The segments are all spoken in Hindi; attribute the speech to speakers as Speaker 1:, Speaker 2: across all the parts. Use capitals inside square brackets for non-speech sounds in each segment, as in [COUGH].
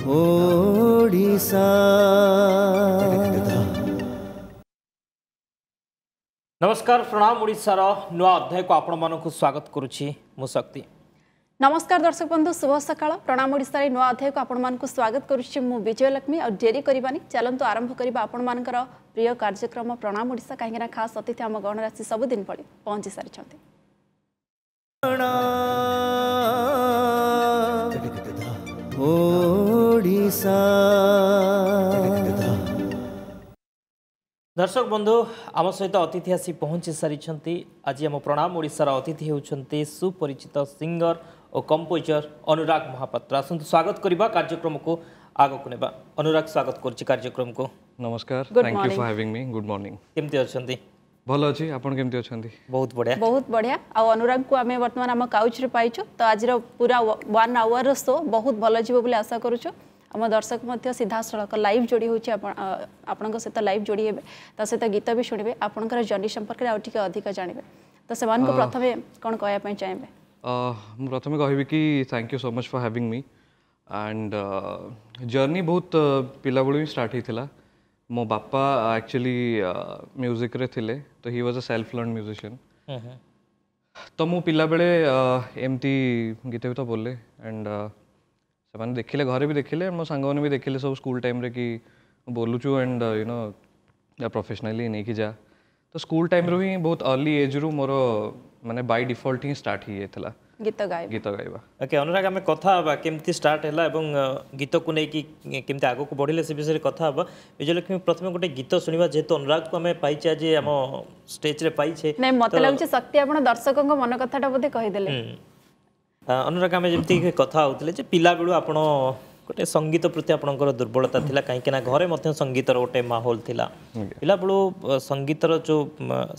Speaker 1: ओडिसा
Speaker 2: नमस्कार प्रणाम ओडार नुआ अध्याय को आपण स्वागत करुच्ची मु शक्ति
Speaker 3: ନମସ୍କାର ଦର୍ଶକ ବନ୍ଧୁ ଶୁଭ ସକାଳ ପ୍ରଣାମ ଓଡ଼ିଶାରେ ନୂଆ ଅଧ୍ୟାୟକୁ ଆପଣମାନଙ୍କୁ ସ୍ୱାଗତ କରୁଛି ମୁଁ ବିଜୟଲକ୍ଷ୍ମୀ ଆଉ ଡେରି କରିବାନି ଚାଲନ୍ତୁ ଆରମ୍ଭ କରିବା ଆପଣମାନଙ୍କର ପ୍ରିୟ କାର୍ଯ୍ୟକ୍ରମ ପ୍ରଣାମ ଓଡ଼ିଶା କାହିଁକିନା ଖାସ୍ ଅତିଥି ଆମ ଗଣରାଶି ସବୁଦିନ ଭଳି ପହଞ୍ଚି ସାରିଛନ୍ତି
Speaker 1: ଓଡିଶା ওড়িশা
Speaker 2: দর্শক বন্ধু আম সহিত অতিথি আসি পৌঁছি সারি আজি আম প্রণাম ওড়িশার অতিথি হচ্ছেন সুপরিচিত সিঙ্গর ও কম্পোজর অনুরাগ মহাপাত্র আসন্তু স্বাগত করিবা কার্যক্রমকু আগকু নেবা অনুরাগ স্বাগত করছি কার্যক্রমকু নমস্কার thank you for having me good morning কেমতি অছন্তি ଭଲ ଅଛି ଆପଣ କେମିତି ଅଛନ୍ତି ବହୁତ ବଢ଼ିଆ ବହୁତ
Speaker 3: ବଢ଼ିଆ ଆଉ ଅନୁରାଗକୁ ଆମେ ବର୍ତ୍ତମାନ ଆମ କାଉଚରେ ପାଇଛୁ ତ ଆଜିର ପୁରା ୱାନ୍ ଆୱାରର ଶୋ ବହୁତ ଭଲ ଯିବ ବୋଲି ଆଶା କରୁଛୁ आम दर्शक सीधा सड़क लाइव जोड़ी आपण सहित लाइव जोड़ी हे तो सहित गीत भी शुणे आप जर्नी संपर्क में आगे अधिक जानवे तो से प्रथम कौन कह चाहिए
Speaker 4: प्रथम कह thank you so much for having me and journey बहुत पिला बेलू स्टार्ट होता मो बापा एक्चुअली म्यूजिक रे थिले तो he was a self learn musician तो मु पिला बेले एमती गीत गीत बोले एंड uh, ସେମାନେ ଦେଖିଲେ ଘରେ ବି ଦେଖିଲେ ମୋ ସାଙ୍ଗମାନେ ବି ଦେଖିଲେ ସବୁ ସ୍କୁଲ ଟାଇମ୍ରେ କି ବୋଲୁଛୁ ଆଣ୍ଡ ୟୁ ନୋ ପ୍ରଫେସନାଲି ନେଇକି ଯା ତ ସ୍କୁଲ ଟାଇମ୍ରୁ ହିଁ ବହୁତ ଅର୍ଲି ଏଜ୍ରୁ ମୋର ମାନେ ବାଇ ଡିଫଲ୍ଟ
Speaker 2: ହିଁ ଷ୍ଟାର୍ଟ ହେଇଯାଇଥିଲା ଗୀତ ଗାଇବା ଗୀତ ଗାଇବା ଓକେ ଅନୁରାଗ ଆମେ କଥା ହେବା କେମିତି ଷ୍ଟାର୍ଟ ହେଲା ଏବଂ ଗୀତକୁ ନେଇକି କେମିତି ଆଗକୁ ବଢ଼ିଲେ ସେ ବିଷୟରେ କଥା ହେବା ବିଜୟଲକ୍ଷ୍ମୀ ପ୍ରଥମେ ଗୋଟେ ଗୀତ ଶୁଣିବା ଯେହେତୁ ଅନୁରାଗକୁ ଆମେ ପାଇଛେ ଆଜି ଆମ ଷ୍ଟେଜ୍ରେ ପାଇଛେ ନାଇଁ ମୋତେ ଲାଗୁଛି
Speaker 3: ଶକ୍ତି ଆପଣ ଦର୍ଶକଙ୍କ ମନ କଥାଟା ବୋଧେ କହିଦେଲେ
Speaker 2: ଅନୁରାଗ ଆମେ ଯେମିତି କଥା ହେଉଥିଲେ ଯେ ପିଲାବେଳୁ ଆପଣ ଗୋଟେ ସଙ୍ଗୀତ ପ୍ରତି ଆପଣଙ୍କର ଦୁର୍ବଳତା ଥିଲା କାହିଁକି ନା ଘରେ ମଧ୍ୟ ସଙ୍ଗୀତର ଗୋଟେ ମାହୋଲ ଥିଲା ପିଲାବେଳୁ ସଙ୍ଗୀତର ଯେଉଁ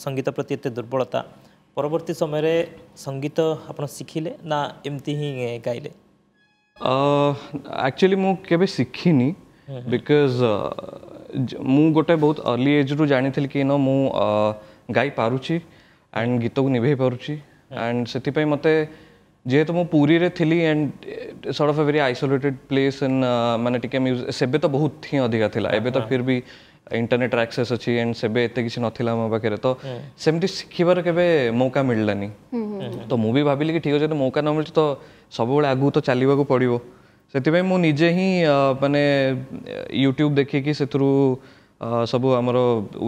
Speaker 2: ସଙ୍ଗୀତ ପ୍ରତି ଏତେ ଦୁର୍ବଳତା ପରବର୍ତ୍ତୀ ସମୟରେ ସଙ୍ଗୀତ ଆପଣ ଶିଖିଲେ ନା ଏମିତି ହିଁ ଗାଇଲେ
Speaker 4: ଆକ୍ଚୁଆଲି ମୁଁ କେବେ ଶିଖିନି ବିକଜ ମୁଁ ଗୋଟେ ବହୁତ ଅର୍ଲି ଏଜ୍ରୁ ଜାଣିଥିଲି କି ନ ମୁଁ ଗାଇ ପାରୁଛି ଆଣ୍ଡ ଗୀତକୁ ନିଭେଇ ପାରୁଛି ଆଣ୍ଡ ସେଥିପାଇଁ ମୋତେ ଯେହେତୁ ମୁଁ ପୁରୀରେ ଥିଲି and sort of a very isolated place in ମାନେ ଟିକେ ମ୍ୟୁଜିକ୍ ସେବେ ତ ବହୁତ ହିଁ ଅଧିକା ଥିଲା ଏବେ ତ ଫିର୍ ବି ଇଣ୍ଟରନେଟ୍ ଆକ୍ସେସ୍ ଅଛି ଆଣ୍ଡ ସେବେ ଏତେ କିଛି ନଥିଲା ମୋ ପାଖରେ ତ ସେମିତି ଶିଖିବାର କେବେ ମୌକା ମିଳିଲାନି ତ ମୁଁ ବି ଭାବିଲି କି ଠିକ୍ ଅଛି ଯଦି ମୌକା ନ ମିଳୁଛି ତ ସବୁବେଳେ ଆଗକୁ ତ ଚାଲିବାକୁ ପଡ଼ିବ ସେଥିପାଇଁ ମୁଁ ନିଜେ ହିଁ ମାନେ ୟୁଟ୍ୟୁବ୍ ଦେଖିକି ସେଥିରୁ ସବୁ ଆମର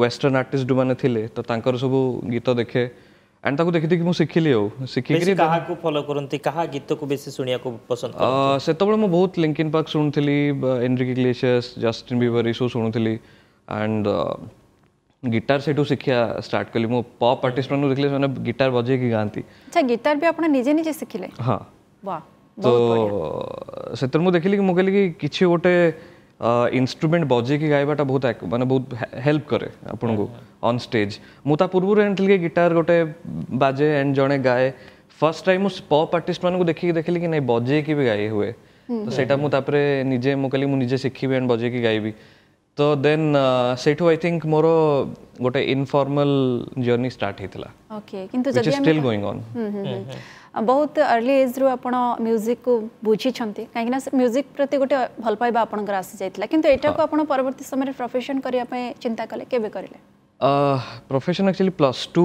Speaker 4: ୱେଷ୍ଟର୍ଣ୍ଣ ଆର୍ଟିଷ୍ଟ ଯେଉଁମାନେ ଥିଲେ ତ ତାଙ୍କର ସବୁ ଗୀତ ଦେଖେ एंड ताकू देखि देखि मु सिखिली हो सिखि के कहा
Speaker 2: को फॉलो करंती कहा गीत को बेसी सुनिया को पसंद करंती
Speaker 4: सेतबळ मु बहुत लिंकिन पार्क सुनथली एनरिक ग्लेशियस जस्टिन बीबर इशू सुनथली एंड गिटार से टू सिखिया स्टार्ट करली मु पॉप आर्टिस्ट मन देखले माने गिटार बजे की गांती
Speaker 3: अच्छा गिटार भी अपना निजे निजे सिखिले हां वाह
Speaker 4: तो सेतर मु देखली कि मु कहली कि किछि ओटे ଇନ୍ଷ୍ଟ୍ରୁମେଣ୍ଟ ବଜେଇକି ଗାଇବାଟା ବହୁତ ମାନେ ବହୁତ ହେଲ୍ପ କରେ ଆପଣଙ୍କୁ ଅନ୍ ଷ୍ଟେଜ୍ ମୁଁ ତା ପୂର୍ବରୁ ଜାଣିଥିଲି କି ଗିଟାର ଗୋଟେ ବାଜେ ଆଣ୍ଡ ଜଣେ ଗାଏ ଫାର୍ଷ୍ଟ ଟାଇମ୍ ମୁଁ ପପ୍ ଆର୍ଟିଷ୍ଟମାନଙ୍କୁ ଦେଖିକି ଦେଖିଲି କି ନାଇଁ ବଜେଇକି ବି ଗାଇ ହୁଏ
Speaker 1: ତ ସେଇଟା ମୁଁ
Speaker 4: ତାପରେ ନିଜେ ମୁଁ କହିଲି ମୁଁ ନିଜେ ଶିଖିବି ଆଣ୍ଡ ବଜେଇକି ଗାଇବି ତ ଦେନ୍ ସେଇଠୁ ଆଇ ଥିଙ୍କ ମୋର ଗୋଟେ ଇନଫର୍ମାଲ ଜର୍ଣ୍ଣି ଷ୍ଟାର୍ଟ ହେଇଥିଲା
Speaker 3: ଓକେ କିନ୍ତୁ ଯଦି ଆମେ ସ୍ଟିଲ୍ ଗୋଇଙ୍ଗ ଅନ୍ ବହୁତ ଅର୍ଲି ଏଜ୍ରୁ ଆପଣ ମ୍ୟୁଜିକ୍କୁ ବୁଝିଛନ୍ତି କାହିଁକିନା ମ୍ୟୁଜିକ୍ ପ୍ରତି ଗୋଟେ ଭଲ ପାଇବା ଆପଣଙ୍କର ଆସିଯାଇଥିଲା କିନ୍ତୁ ଏଇଟାକୁ ଆପଣ ପରବର୍ତ୍ତୀ ସମୟରେ ପ୍ରଫେସନ୍ କରିବା ପାଇଁ ଚିନ୍ତା କଲେ କେବେ କରିଲେ
Speaker 4: ପ୍ରଫେସନ୍ ଆକ୍ଚୁଆଲି ପ୍ଲସ୍ ଟୁ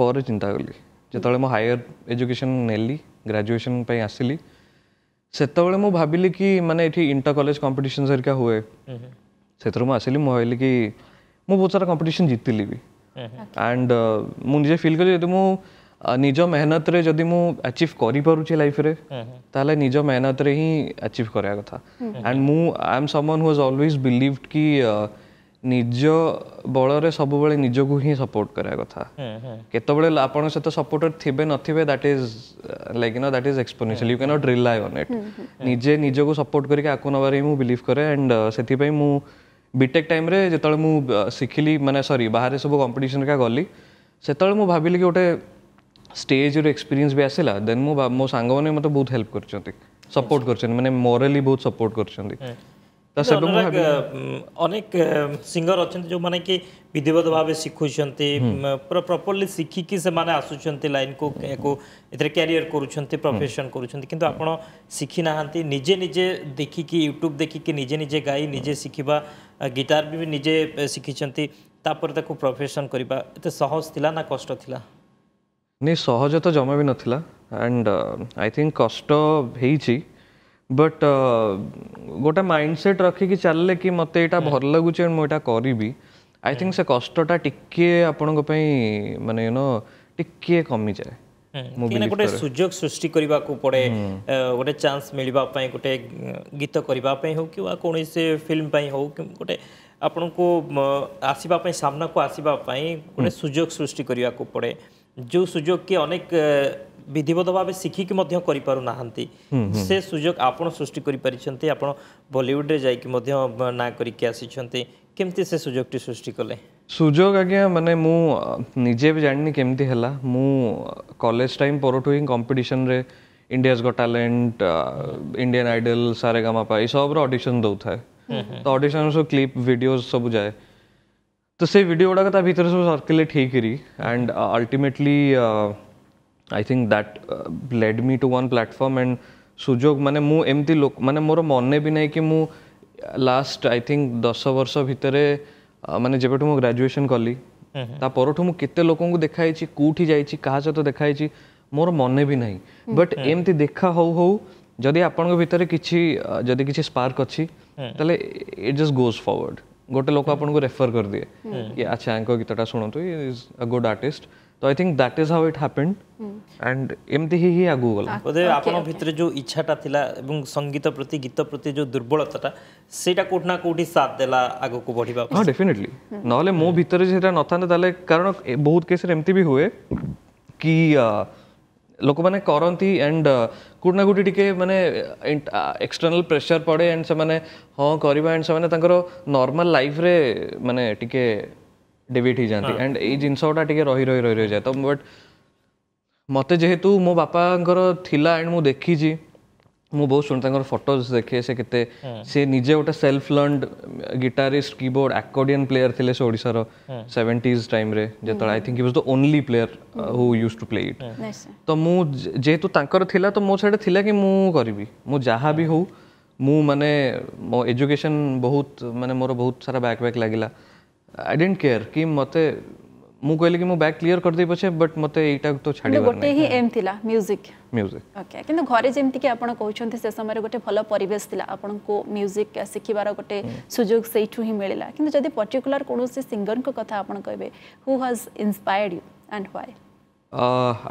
Speaker 4: ପରେ ଚିନ୍ତା କଲି ଯେତେବେଳେ ମୁଁ ହାୟର ଏଜୁକେସନ୍ ନେଲି ଗ୍ରାଜୁଏସନ୍ ପାଇଁ ଆସିଲି ସେତେବେଳେ ମୁଁ ଭାବିଲି କି ମାନେ ଏଠି ଇଣ୍ଟର କଲେଜ କମ୍ପିଟିସନ୍ ହେରିକା ହୁଏ ସେଥିରୁ ମୁଁ ଆସିଲି ମୁଁ ଭାବିଲି କି ମୁଁ ବହୁତ ସାରା କମ୍ପିଟିସନ୍ ଜିତିଲି ବି ଆଣ୍ଡ ମୁଁ ନିଜେ ଫିଲ୍ କଲି ଯଦି ମୁଁ निज मेहनत रे जदि मु अचीव लाइफ रे हम्म, हम्म। निज मेहनत रे ही अचीव करया कथा एंड हम्म। मु I am someone who has always believed निज बल सब बळे निज को ही सपोर्ट करया कथा केतो बळे आपन सते सपोर्टर थिबे that is like no that is exponential you can not rely on it निजे निज सपोर्ट करके आकु नवारे मु बिलीव करे एंड सेति बीटेक टाइम रे जेतळे मु सिखिली बाहर सब कंपटीशन का गली सेतळे मु भाबिली कि ओटे ଷ୍ଟେଜ୍ର ଏକ୍ସପିରିଏନ୍ସ ବି ଆସିଲା ଦେନ୍ ମୁଁ ମୋ ସାଙ୍ଗମାନେ ମୋତେ ବହୁତ ହେଲ୍ପ କରିଛନ୍ତି ସପୋର୍ଟ କରିଛନ୍ତି ମାନେ ମୋରାଲି ବହୁତ ସପୋର୍ଟ କରିଛନ୍ତି
Speaker 2: ତ ସେବେ ମୁଁ ଅନେକ ସିଙ୍ଗର ଅଛନ୍ତି ଯେଉଁମାନେ କି ବିଧିବଦ୍ଧ ଭାବେ ଶିଖୁଛନ୍ତି ପୁରା ପ୍ରପରଲି ଶିଖିକି ସେମାନେ ଆସୁଛନ୍ତି ଲାଇନ୍କୁ ଏହାକୁ ଏଥିରେ କ୍ୟାରିୟର କରୁଛନ୍ତି ପ୍ରଫେସନ୍ କରୁଛନ୍ତି କିନ୍ତୁ ଆପଣ ଶିଖି ନାହାନ୍ତି ନିଜେ ନିଜେ ଦେଖିକି ୟୁଟ୍ୟୁବ୍ ଦେଖିକି ନିଜେ ନିଜେ ଗାଇ ନିଜେ ଶିଖିବା ଗିଟାର ବି ନିଜେ ଶିଖିଛନ୍ତି ତାପରେ ତାକୁ ପ୍ରଫେସନ୍ କରିବା ଏତେ ସହଜ ଥିଲା ନା କଷ୍ଟ ଥିଲା
Speaker 4: ନାଇଁ ସହଜ ତ ଜମା ବି ନଥିଲା ଆଣ୍ଡ ଆଇ ଥିଙ୍କ କଷ୍ଟ ହେଇଛି ବଟ୍ ଗୋଟେ ମାଇଣ୍ଡ ସେଟ୍ ରଖିକି ଚାଲିଲେ କି ମୋତେ ଏଇଟା ଭଲ ଲାଗୁଛି ଆଣ୍ଡ ମୁଁ ଏଇଟା କରିବି ଆଇ ଥିଙ୍କ ସେ କଷ୍ଟଟା ଟିକେ ଆପଣଙ୍କ ପାଇଁ ମାନେ ୟୁନୋ ଟିକେ କମିଯାଏ
Speaker 2: କାହିଁକିନା ଗୋଟେ ସୁଯୋଗ ସୃଷ୍ଟି କରିବାକୁ ପଡ଼େ ଗୋଟେ ଚାନ୍ସ ମିଳିବା ପାଇଁ ଗୋଟେ ଗୀତ କରିବା ପାଇଁ ହେଉ କିମ୍ବା କୌଣସି ଫିଲ୍ମ ପାଇଁ ହେଉ ଗୋଟେ ଆପଣଙ୍କୁ ଆସିବା ପାଇଁ ସାମ୍ନାକୁ ଆସିବା ପାଇଁ ଗୋଟେ ସୁଯୋଗ ସୃଷ୍ଟି କରିବାକୁ ପଡ଼େ ଯେଉଁ ସୁଯୋଗ କି ଅନେକ ବିଧିବଦ୍ଧ ଭାବେ ଶିଖିକି ମଧ୍ୟ କରିପାରୁନାହାନ୍ତି ସେ ସୁଯୋଗ ଆପଣ ସୃଷ୍ଟି କରିପାରିଛନ୍ତି ଆପଣ ବଲିଉଡ଼ରେ ଯାଇକି ମଧ୍ୟ ନାଁ କରିକି ଆସିଛନ୍ତି କେମିତି ସେ ସୁଯୋଗଟି ସୃଷ୍ଟି କଲେ
Speaker 4: ସୁଯୋଗ ଆଜ୍ଞା ମାନେ ମୁଁ ନିଜେ ବି ଜାଣିନି କେମିତି ହେଲା ମୁଁ କଲେଜ ଟାଇମ୍ ପରଠୁ ହିଁ କମ୍ପିଟିସନରେ India's Got Talent Indian Idol Saregamapa ଏସବୁର ଅଡ଼ିସନ୍ ଦେଉଥାଏ ତ ଅଡ଼ିସନ୍ ସବୁ କ୍ଲିପ୍ ଭିଡ଼ିଓଜ୍ ସବୁ ଯାଏ तसे व्हिडिओडागत आ भितर सो सर्कुलेट हे केली and ultimately I think that led me to one platform and ସୁଯୋଗ ମାନେ ମୁଁ ଏମିତି ଲୋକ ମାନେ ମୋର ମନେ ବି ନାହିଁ କି ମୁଁ ଲାଷ୍ଟ ଆଇ ଥିଙ୍କ ଦଶ ବର୍ଷ ଭିତରେ ମାନେ ଯେବେଠୁ ମୁଁ ଗ୍ରାଜୁଏସନ୍ କଲି ତା ପରଠୁ ମୁଁ କେତେ ଲୋକଙ୍କୁ ଦେଖାହେଇଛି କେଉଁଠି ଯାଇଛି କାହା ସହିତ ଦେଖାହେଇଛି ମୋର ମନେ ବି ନାହିଁ ବଟ୍ ଏମିତି ଦେଖା ହଉ ହଉ ଯଦି ଆପଣଙ୍କ ଭିତରେ କିଛି ଯଦି କିଛି ସ୍ପାର୍କ ଅଛି ତାହେଲେ ଇଟ୍ ଜଷ୍ଟ ଗୋଜ୍ ଫରୱାର୍ଡ଼ ଗୋଟେ ଲୋକ ଆପଣଙ୍କୁ ରେଫର୍ କରିଦିଏ କି ଆଚ୍ଛା ୟାଙ୍କ ଗୀତଟା ଶୁଣନ୍ତୁ ଇଜ୍ ଅ ଗୁଡ୍ ଆର୍ଟିଷ୍ଟ ତ I think that is how it happened and
Speaker 2: ଏମିତି ହିଁ ହିଁ ଆଗକୁ ଗଲା ବୋଧେ ଆପଣଙ୍କ ଭିତରେ ଯେଉଁ ଇଚ୍ଛାଟା ଥିଲା ଏବଂ ସଙ୍ଗୀତ ପ୍ରତି ଗୀତ ପ୍ରତି ଯେଉଁ ଦୁର୍ବଳତାଟା ସେଇଟା କୋଉଠି ନା କୋଉଠି ସାଥ ଦେଲା ଆଗକୁ ବଢ଼ିବା ହଁ ଡେଫିନେଟଲି ନହେଲେ ମୋ ଭିତରେ
Speaker 4: ସେଇଟା ନଥାନ୍ତା ତାହେଲେ କାରଣ ବହୁତ କେସ୍ରେ ଏମିତି ବି ହୁଏ କି ଲୋକମାନେ କରନ୍ତି ଆଣ୍ଡ কোটি না কোটি ଟିକେ ମାନେ ଏକ୍ସଟର୍ନାଲ୍ ପ୍ରେସର୍ ପଡ଼େ ଆଣ୍ଡ ସେମାନେ ହଁ କରିବା ଆଣ୍ଡ ସେମାନେ ତାଙ୍କର ନର୍ମାଲ୍ ଲାଇଫ୍ରେ ମାନେ ଟିକେ ଡେବିଟ୍ ହେଇଯାନ୍ତି ଆଣ୍ଡ ଏଇ ଜିନିଷଟା ଟିକେ ରହି ରହି ରହି ରହିଯାଏ ତ ବଟ୍ ମୋତେ ଯେହେତୁ ମୋ ବାପାଙ୍କର ଥିଲା ଆଣ୍ଡ ମୁଁ ଦେଖିଛି ମୁଁ ବହୁତ ଶୁଣିଥାଏ ତାଙ୍କର ଫଟୋଜ୍ ଦେଖେ ସେ କେତେ ସେ ନିଜେ ଗୋଟେ self learned guitarist keyboard accordion player ଥିଲେ ସେ ଓଡ଼ିଶାର ସେଭେଣ୍ଟିଜ୍ ଟାଇମ୍ରେ ଯେତେବେଳେ I think was the only player who use to play it ତ ମୁଁ ଯେହେତୁ ତାଙ୍କର ଥିଲା ତ ମୋ ସେଇଟା ଥିଲା କି ମୁଁ କରିବି ମୁଁ ଯାହା ବି ହଉ ମୁଁ ମାନେ ମୋ ଏଜୁକେସନ୍ ବହୁତ ମାନେ ମୋର ବହୁତ ସାରା ବ୍ୟାକ୍ ବ୍ୟାକ୍ ଲାଗିଲା ଆଇ ଡେଣ୍ଟ କେୟାର କି ମୋତେ ମୁଁ କହିଲି କି ମୁଁ ବ୍ୟାକ୍ କ୍ଲିୟର କରିଦେଇ ପଛେ ବଟ୍ ମୋତେ ଏଇଟାକୁ ତ ଛାଡ଼ିବାର ଗୋଟେ
Speaker 3: ହିଁ ଏମ୍ ଥିଲା ମ୍ୟୁଜିକ୍ ମ୍ୟୁଜିକ୍ ଓକେ କିନ୍ତୁ ଘରେ ଯେମିତିକି ଆପଣ କହୁଛନ୍ତି ସେ ସମୟରେ ଗୋଟେ ଭଲ ପରିବେଶ ଥିଲା ଆପଣଙ୍କୁ ମ୍ୟୁଜିକ୍ ଶିଖିବାର ଗୋଟେ ସୁଯୋଗ ସେଇଠୁ ହିଁ ମିଳିଲା କିନ୍ତୁ ଯଦି ପର୍ଟିକୁଲାର କୌଣସି ସିଙ୍ଗରଙ୍କ କଥା ଆପଣ କହିବେ who has inspired you and why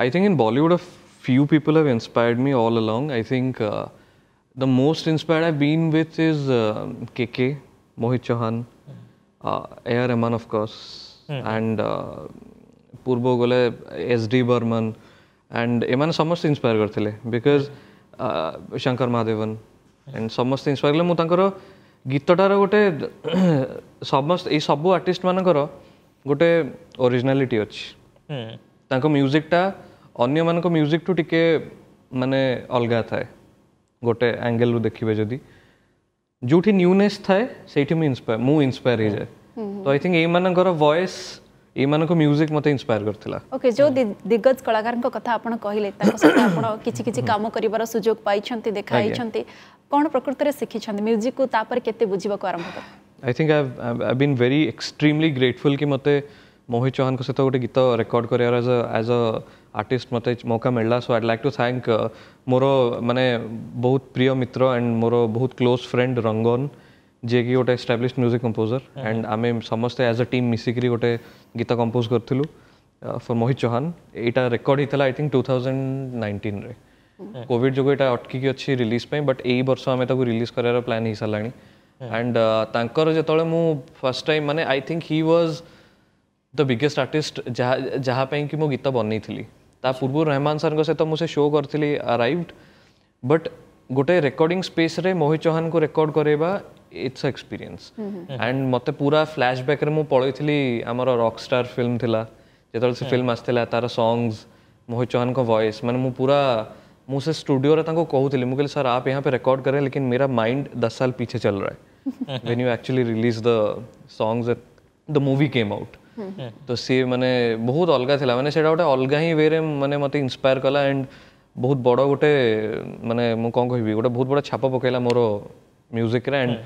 Speaker 4: I think in Bollywood few people have inspired me all along. I think uh, the most inspired I've been with is uh, KK, Mohit Chauhan, uh, A.R. Rahman, of course, and ପୂର୍ବ ଗଲେ ଏସ୍ ଡି ବର୍ମନ୍ ଆଣ୍ଡ ଏମାନେ ସମସ୍ତେ ଇନ୍ସପାୟାର କରିଥିଲେ ବିକଜ୍ ଶଙ୍କର ମହାଦେବନ୍ ଆଣ୍ଡ ସମସ୍ତେ ଇନ୍ସପାୟାର କଲେ ମୁଁ ତାଙ୍କର ଗୀତଟାର ଗୋଟେ ସମସ୍ତ ଏଇ ସବୁ ଆର୍ଟିଷ୍ଟମାନଙ୍କର ଗୋଟେ ଓରିଜିନାଲିଟି ଅଛି ତାଙ୍କ ମ୍ୟୁଜିକଟା ଅନ୍ୟମାନଙ୍କ ମ୍ୟୁଜିକଠୁ ଟିକେ ମାନେ ଅଲଗା ଥାଏ ଗୋଟେ ଆଙ୍ଗେଲରୁ ଦେଖିବେ ଯଦି ଯେଉଁଠି ନ୍ୟୁନେସ୍ ଥାଏ ସେଇଠି ମୁଁ ଇନ୍ସପାୟାର ମୁଁ ଇନ୍ସପାୟାର ହେଇଯାଏ तो आई थिंक ଏଇମାନଙ୍କର ଭଏସ୍ ଏଇମାନଙ୍କୁ ମ୍ୟୁଜିକ୍ ମୋତେ ଇନ୍ସପାୟାର କରିଥିଲା
Speaker 3: ଓକେ ଯେଉଁ ଦିଗ୍ଗଜ କଳାକାରଙ୍କ କଥା ଆପଣ କହିଲେ ତାଙ୍କ ସହିତ ଆପଣ କିଛି କିଛି କାମ କରିବାର ସୁଯୋଗ ପାଇଛନ୍ତି ଦେଖା ହେଇଛନ୍ତି କ'ଣ ପ୍ରକୃତରେ ଶିଖିଛନ୍ତି ମ୍ୟୁଜିକ୍କୁ ତାପରେ କେତେ ବୁଝିବାକୁ ଆରମ୍ଭ କଲେ
Speaker 4: I think I been very extremely grateful କି ମୋତେ ମୋହିତ ଚୌହାନଙ୍କ ସହିତ ଗୋଟେ ଗୀତ ରେକର୍ଡ଼ କରିବାର ଆଜ୍ ଆଜ୍ ଅ ଆର୍ଟିଷ୍ଟ ମୋତେ ମୌକା ମିଳିଲା so I like to thank ମୋର ମାନେ ବହୁତ ପ୍ରିୟ ମିତ୍ର ଆଣ୍ଡ ମୋର ବହୁତ କ୍ଲୋଜ୍ ଫ୍ରେଣ୍ଡ ରଙ୍ଗନ जिकि गोटे एस्टाब्लीश म्यूजिक कंपोजर एंड आम समस्ते एज अ टीम मिसिकी गोटे गीत कंपोज करूँ फर मोहित चौहान यहाँ रेकर्ड होता है I think two thousand nineteen covid जो यहाँ अटकी अच्छी रिलीज पे बट यही बर्ष आम रिलीज कर प्लां हो सारा एंड जिते मुझ फर्स्ट टाइम मानते I think he was the biggest artist जहाँपाई कि मुझे गीत बनई थी ता पूर्व रहमान सर सहित मुझे शो करी आरइव बट गोटे रेकर्ड स्पेस मोहित चौहान को रेकर्ड करवा इट्स एक्सपीरियंस एंड मत पूरा फ्लाशबैक रे पढ़ी आम हमर फिल्म थी जो से फिल्म आसाला तार संगस मोहित चौहान का वॉइस मैंने मुझे पूरा मुझे स्टूडियो कहूँ मुझे सर आप यहाँ पे रिकॉर्ड करें लेकिन मेरा माइंड दस साल पीछे चल रहा है when you actually release the songs the movie came out तो सी मैंने बहुत अलग था मैंने गोटे अलग ही वे मैंने मत इंस्पायर कला एंड बहुत बड़ गोटे माने मुझे गोटे बहुत बड़ा छाप पकेला मोर म्यूजिक्रे एंड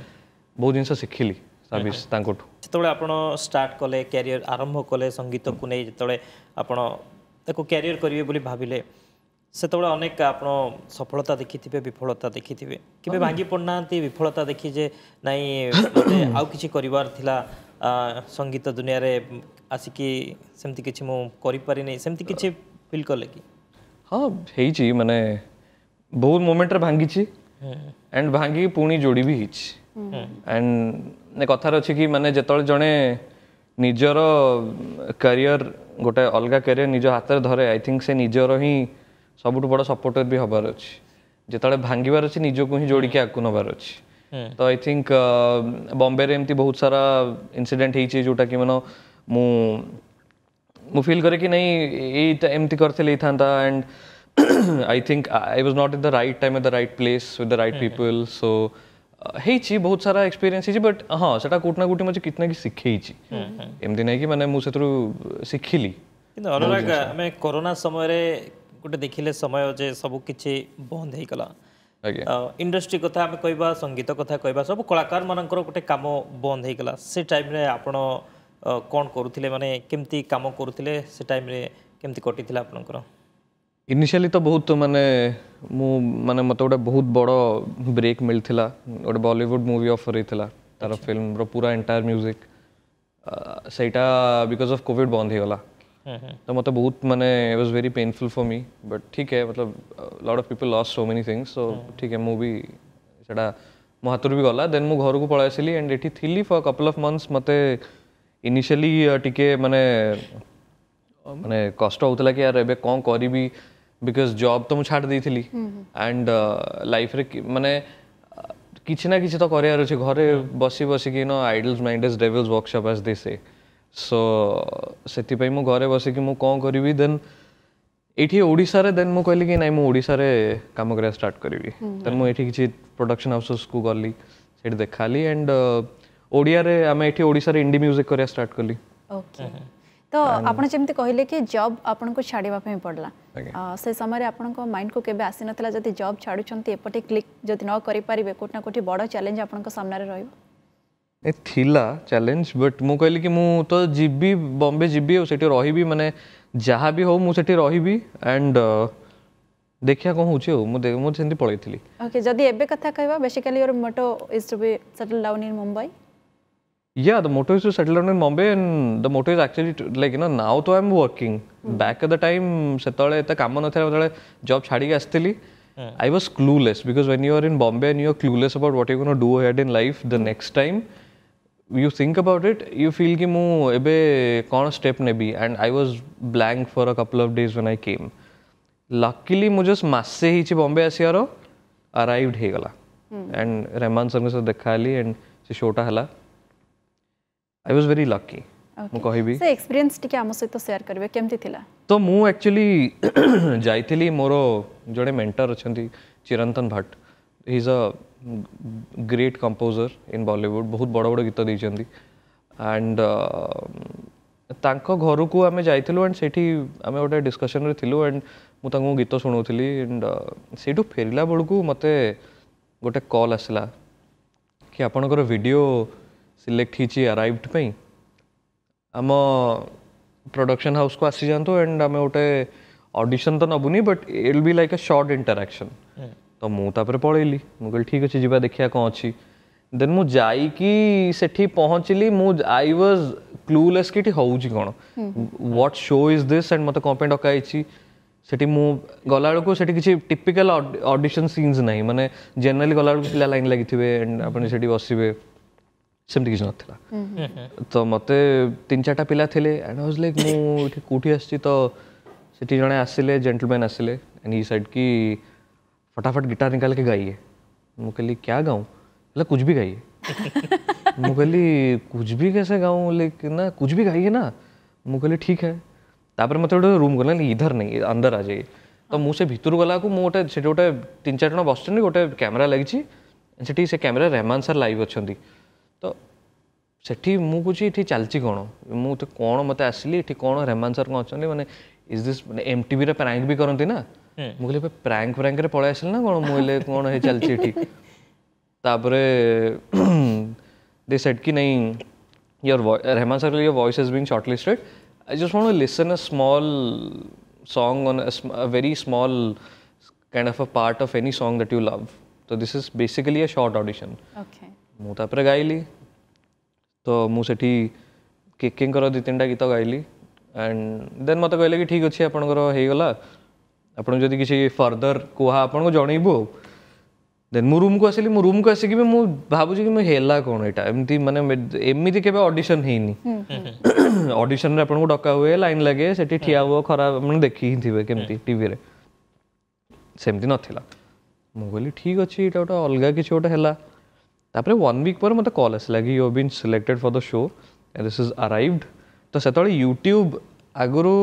Speaker 4: ବହୁତ ଜିନିଷ ଶିଖିଲି ସାବିଶ ତାଙ୍କଠୁ
Speaker 2: ଯେତେବେଳେ ଆପଣ ଷ୍ଟାର୍ଟ କଲେ କ୍ୟାରିୟର ଆରମ୍ଭ କଲେ ସଙ୍ଗୀତକୁ ନେଇ ଯେତେବେଳେ ଆପଣ ତାକୁ କ୍ୟାରିୟର କରିବେ ବୋଲି ଭାବିଲେ ସେତେବେଳେ ଅନେକ ଆପଣ ସଫଳତା ଦେଖିଥିବେ ବିଫଳତା ଦେଖିଥିବେ କେବେ ଭାଙ୍ଗି ପଡ଼ିନାହାନ୍ତି ବିଫଳତା ଦେଖି ଯେ ନାଇଁ ଆଉ କିଛି କରିବାର ଥିଲା ସଙ୍ଗୀତ ଦୁନିଆରେ ଆସିକି ସେମିତି କିଛି ମୁଁ କରିପାରିନି ସେମିତି କିଛି ଫିଲ୍ କଲେ କି ହଁ
Speaker 4: ହେଇଛି ମାନେ ବହୁତ ମୋମେଣ୍ଟରେ ଭାଙ୍ଗିଛି ଆଣ୍ଡ ଭାଙ୍ଗିକି ପୁଣି ଯୋଡ଼ି ବି ହେଇଛି एंड कथार अच्छे कि मैंने जो जड़े निजर कैरियर गोटे अलग कैरियर निज हाथ में धरे आई थिंक से निजर ही सब बड़ सपोर्टर भी हबार अच्छे जो भांगार अच्छे निजक ही जोड़ी आगे नवार अच्छे तो आई थिंक बम्बे एमती बहुत सारा इनसीडेट जोटा कि मैंने मु फिल कैं एमती करें था and I think I was not in the right time at the right place with the right people so ହେଇଛି ବହୁତ ସାରା ଏକ୍ସପିରିଏନ୍ସ ହେଇଛି ବଟ୍ ହଁ ସେଟା କୋଉଠି ନା କୋଉଠି ମତେ କିଛି ନା କିଛି ଶିଖେଇଛି ଏମିତି ନାହିଁ କି ମାନେ ମୁଁ ସେଥିରୁ ଶିଖିଲି
Speaker 2: କିନ୍ତୁ ଅନୁରାଗ ଆମେ କରୋନା ସମୟରେ ଗୋଟେ ଦେଖିଲେ ସମୟ ଯେ ସବୁ କିଛି ବନ୍ଦ ହେଇଗଲା ଇଣ୍ଡଷ୍ଟ୍ରି କଥା ଆମେ କହିବା ସଙ୍ଗୀତ କଥା କହିବା ସବୁ କଳାକାରମାନଙ୍କର ଗୋଟେ କାମ ବନ୍ଦ ହେଇଗଲା ସେ ଟାଇମ୍ରେ ଆପଣ କ'ଣ କରୁଥିଲେ ମାନେ କେମିତି କାମ କରୁଥିଲେ ସେ ଟାଇମ୍ରେ କେମିତି କଟିଥିଲା ଆପଣଙ୍କର
Speaker 4: इनिशियली तो बहुत मानने मु मानने मत मतलब गोटे बहुत बड़ ब्रेक मिलता गोटे बलीउड मुवी अफर होता तार फिल्म रूरा एंटायर म्यूजिक से बिकज अफ कॉविड बंद हो हम्म, हम्म। तो मत मतलब बहुत मानने was very painful for me but ठीक है मतलब lot of people loss so many things so ठीक है मुझे से मो हाथ भी गला देन मुझ घर को पलि एंड ये थी फर कपल अफ मंथस मत इनिशियली टे मैंने मानने कष्ट कि यार एवं कौन करी ବିକଜ୍ ଜବ୍ ତ ମୁଁ ଛାଡ଼ି ଦେଇଥିଲି ଆଣ୍ଡ ଲାଇଫ୍ରେ ମାନେ କିଛି ନା କିଛି ତ କରିବାର ଅଛି ଘରେ ବସି ବସିକି ନ ଆଇଡଲ୍ସ ମାଇଣ୍ଡସ୍ ଡେଭଲ୍ସ ୱାର୍କସପ୍ ଆସ୍ ଦେ ସେ ସୋ ସେଥିପାଇଁ ମୁଁ ଘରେ ବସିକି ମୁଁ କ'ଣ କରିବି ଦେନ୍ ଏଇଠି ଓଡ଼ିଶାରେ ଦେନ୍ ମୁଁ କହିଲି କି ନାଇଁ ମୁଁ ଓଡ଼ିଶାରେ କାମ କରିବା ଷ୍ଟାର୍ଟ କରିବି ଦେନ୍ ମୁଁ ଏଠି କିଛି ପ୍ରଡକ୍ସନ୍ ହାଉସେସ୍କୁ ଗଲି ସେଠି ଦେଖାଲି ଆଣ୍ଡ ଓଡ଼ିଆରେ ଆମେ ଏଠି ଓଡ଼ିଶାରେ ଇଣ୍ଡି ମ୍ୟୁଜିକ୍ କରିବା ଷ୍ଟାର୍ଟ କଲି
Speaker 3: तो हाँ। आपड़ जमी कहले कि जब आपन को छाड़ापी पड़ा से समय आपण माइंड को केबे आसी नाला जब जब छाड़ुंट एपटे क्लिक जब न करें कौट ना कौट बड़ चैलेंज आपण सामने
Speaker 4: थिला चैलेंज बट मु कहली कि मु तो जीबी बॉम्बे जीबी और सेठी रही माने जहाँ भी हो मु सेठी रही एंड देखिया कौन होचे हो मु मु सेंती पळैथिली
Speaker 3: ओके जदी एबे कथा कहबा basically your motto is to be settle down in Mumbai
Speaker 4: Yeah, the motto is to settle down in Bombay, and the motto is actually to, like you know now So I'm working. Hmm. Back at the time, ସେତେବେଳେ kamma na ନଥିଲା ସେତେବେଳେ job ଛାଡ଼ିକି ଆସିଥିଲି hmm. I was clueless because when you are in Bombay and you are clueless about what you're going to do ahead in life the hmm. next time, you think about it, you feel ki mu ebe କ'ଣ step ନେବି and I was blank for a couple of days when I came. Luckily ମୁଁ just ମାସେ Bombay ବମ୍ବେ aro arrived ହେଇଗଲା and Rahman ସାର୍ଙ୍କ ସହିତ ଦେଖା ହେଲି and ସେ shota hala. I was very lucky मु कहि भी से
Speaker 3: एक्सपीरियंस टिके हम सहित शेयर करबे केमती थिला
Speaker 4: तो मु एक्चुअली जाईथिली मोरो जडे मेंटर अछंती Chirantan Bhatt he is a great composer in Bollywood बहुत बड़ बड़ गीत दिछंती एंड ताको घर को आम जाइलु एंड सेठी आम गोटे डिस्कसन में एंड मुझे गीत शुणुली एंड से फेरला बेलू मत गोटे कल आसला कि आपणकर वीडियो सिलेक्ट होती आराइवड पर आम प्रडक्शन हाउस को आसी जातु एंड आम गोटे ऑडिशन तो नबुनि but it be like a short interaction तो, तो मुझे पलैली मुझे ठीक अच्छे जी देखा कौन अच्छी देन मुझे पहुँचली मुझ आई वाज क्लूलेस कि कौन what show is this and मत कौन डकाई ସେଠି ମୁଁ ଗଲାବେଳକୁ ସେଠି କିଛି ଟିପିକାଲ ଅଡିସନ୍ ସିନ୍ସ ନାହିଁ ମାନେ ଜେନେରାଲି ଗଲାବେଳକୁ ପିଲା ଲାଇନ୍ ଲାଗିଥିବେ ଆପଣ ସେଠି ବସିବେ ସେମିତି କିଛି ନଥିଲା ତ ମୋତେ ତିନି ଚାରିଟା ପିଲା ଥିଲେ ଆଣ୍ଡ ହାଉଜ୍ ଲାଇକ୍ ମୁଁ ଏଠି କେଉଁଠି ଆସିଛି ତ ସେଠି ଜଣେ ଆସିଲେ ଜେଣ୍ଟଲମ୍ୟାନ୍ ଆସିଲେ ଆଣ୍ଡ ଇ ସାଇଡ୍ କି फटाफट गिटार निकाल के गाइए मैं कहली क्या गाऊँ बोला कुछ भी गाइए मैं कहली कुछ भी कैसे गाऊँ लाइक ना कुछ भी गाइए ना मैं कहली ठीक है तापर मत गोटे रूम गला इधर नहीं अंदर आ जाइए तो मुझे भितर गला को मुझे गोटे से गोटे तीन चार जन बस गोटे कैमेरा लगी से कैमेरा रेहमान सर लाइव अच्छा तो से मुझे ये चलती कौन मुझे कौन मत आसली कौन रेमान सर कौन अच्छा मैंने इज दिस मैंने एम टी प्रैंक भी करती ना मुझे कहली प्रैंक फ्रांक पलि आस ना कौन मुझे कौन है चलती इटी दे सेट कि नहीं your Rahman sir your voice is being short listed I just want listen a small song on a very small kind of a part of any song that you love तो this is basically a short audition मुझे गायली तो मुझे किकिंग कर दु तीन टा गीत गायली एंड देन मत कह ठीक अच्छे आपणकर आपड़ी किसी फर्दर कह आप जनइबू देन मु रूम को आसली रूम को आसिक भी मुझे भावुँ कि कौन यहाँ एमती मैंने एमती के अडिशन है अडिशन में आपको डका हुए लाइन लगे से ठिया हुए खराब मैंने देखी ही थे कमी टी सेमती ना मुझे ठीक अच्छे गोटे अलग किसी गोटे है ତାପରେ ୱାନ୍ ୱିକ୍ ପରେ ମୋତେ କଲ୍ ଆସିଲା କି you have been selected for the show this is arrived ତ ସେତେବେଳେ ୟୁଟ୍ୟୁବ୍ ଆଗରୁ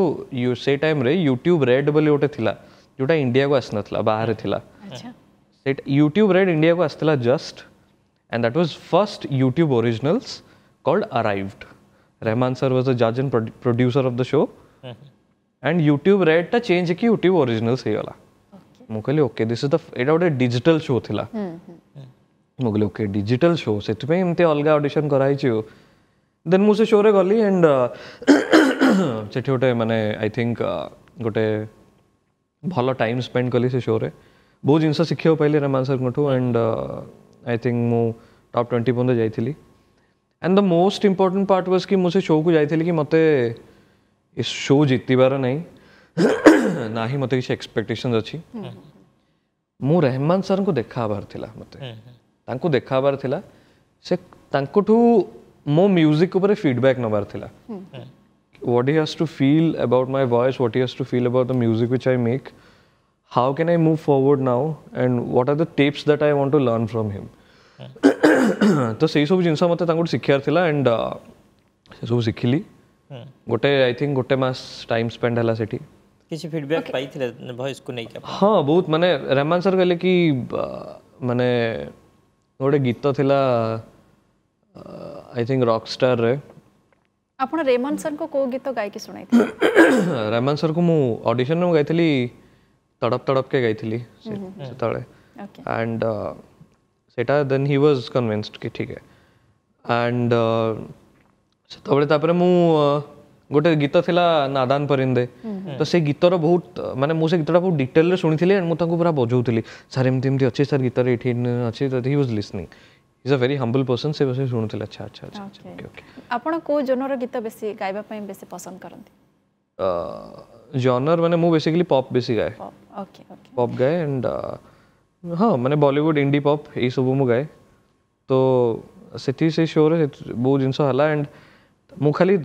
Speaker 4: ସେଇ ଟାଇମ୍ରେ ୟୁଟ୍ୟୁବ୍ ରେଡ୍ ବୋଲି ଗୋଟେ ଥିଲା ଯେଉଁଟା ଇଣ୍ଡିଆକୁ ଆସିନଥିଲା ବାହାରେ ଥିଲା
Speaker 1: ସେଇଟା
Speaker 4: ୟୁଟ୍ୟୁବ୍ ରେଡ୍ ଇଣ୍ଡିଆକୁ ଆସିଥିଲା just and that was first YouTube originals called arrived Rahman sir was a जज and producer of the show and YouTube रेडटा चेंज कि यूट्यूब ओरिजिनल से गला मु कहली ओके दिस इज द एटा गोटे डिजिटल शो थिला मुगल ओके डिजिटल शो से एमती अलग अडिशन कराइचु दे मुझे शो रे गली एंड [COUGHS] से uh, गोटे मैंने आई थिंक गोटे भल टाइम स्पेंड कली से शो रे बहुत जिनस शिखा पाइली Rahman sir and I think मु टॉप ट्वेंटी पर्यटन जा and the most important part was कि मुझे शो को जा मत शो जितबार ना ना ही मत किसी एक्सपेक्टेशन अच्छी हम्म। मुहमान सर को देखा बार मत हम्म, हम्म। ତାଙ୍କୁ ଦେଖା ହେବାର ଥିଲା ସେ ତାଙ୍କଠୁ ମୋ ମ୍ୟୁଜିକ୍ ଉପରେ ଫିଡ଼ବ୍ୟାକ୍ ନେବାର ଥିଲା what he has to feel about my voice, what he has to feel about the music which I make, how can I move forward now, and what are the tips that I want to learn from him. ତ ସେଇ ସବୁ ଜିନିଷ ମୋତେ ତାଙ୍କଠୁ ଶିଖିବାର ଥିଲା ଆଣ୍ଡ ସେସବୁ ଶିଖିଲି ଗୋଟେ ଆଇ ଥିଙ୍କ ଗୋଟେ ମାସ ଟାଇମ୍ ସ୍ପେଣ୍ଡ ହେଲା ସେଠି
Speaker 2: କିଛି ଫିଡ଼ବ୍ୟାକ୍ ପାଇଥିଲେ ଭଏସ୍କୁ ନେଇକି
Speaker 4: ହଁ ବହୁତ ମାନେ ରେହମାନ ସାର୍ କହିଲେ କି ମାନେ ଗୋଟେ ଗୀତ ଥିଲା ଆଇ ଥିଙ୍କ ରକ୍ଷ୍ଟାର୍ରେ
Speaker 3: ଆପଣ ରେମନ ସାର୍ଙ୍କୁ କେଉଁ ଗୀତ ଗାଇକି ଶୁଣାଇଥିଲେ
Speaker 4: ରେମନ ସାର୍ଙ୍କୁ ମୁଁ ଅଡିସନରେ ମୁଁ ଗାଇଥିଲି ତଡ଼ପ ତଡ଼ପ କେ ଗାଇଥିଲି ସେତେବେଳେ ଆଣ୍ଡ ସେଇଟା ଦେନ୍ ହି ୱାଜ୍ କନଭିନ୍ସଡ୍ କି ଠିକ୍ ଆଣ୍ଡ ସେତେବେଳେ ତାପରେ ମୁଁ गोटे गीत थिला नादान परिंदे तो से गीतर बहुत माने मु से बहुत डिटेल रे सुनी एंड मु पूरा बजौ थिली सर इम तिम सर गीतर एठि अछि तो he was is a very humble person से बसे अच्छा अच्छा अच्छा
Speaker 3: को जोनर गीत बेसी गाइबा पई पसंद करंती
Speaker 4: अ जोनर माने बेसिकली पॉप बेसी गाए पॉप गाए एंड हां माने बॉलीवुड इंडी पॉप ए गाए तो से शो रे बहुत जिंसो एंड ମୁଁ ଖାଲି